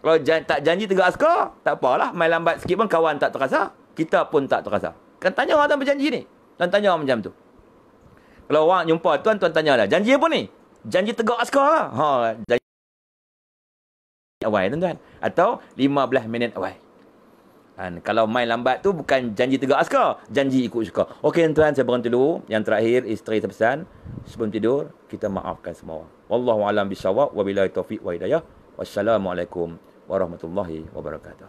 Kalau jan- tak janji tegak askar, tak apalah. Main lambat sikit pun kawan tak terasa. Kita pun tak terasa. Kan tanya orang tuan berjanji ni. Tuan tanya orang macam tu. Kalau orang jumpa tuan, tuan tanya lah. Janji apa ni? Janji tegak askar lah. Ha, janji awal tuan-tuan. Atau 15 minit awal. Dan kalau main lambat tu bukan janji tegak askar. Janji ikut suka. Okey tuan-tuan, saya berhenti dulu. Yang terakhir, isteri terpesan. Sebelum tidur, kita maafkan semua orang. Wallahu'alam bisawab. Wabilai taufiq wa hidayah. Wassalamualaikum warahmatullahi wabarakatuh.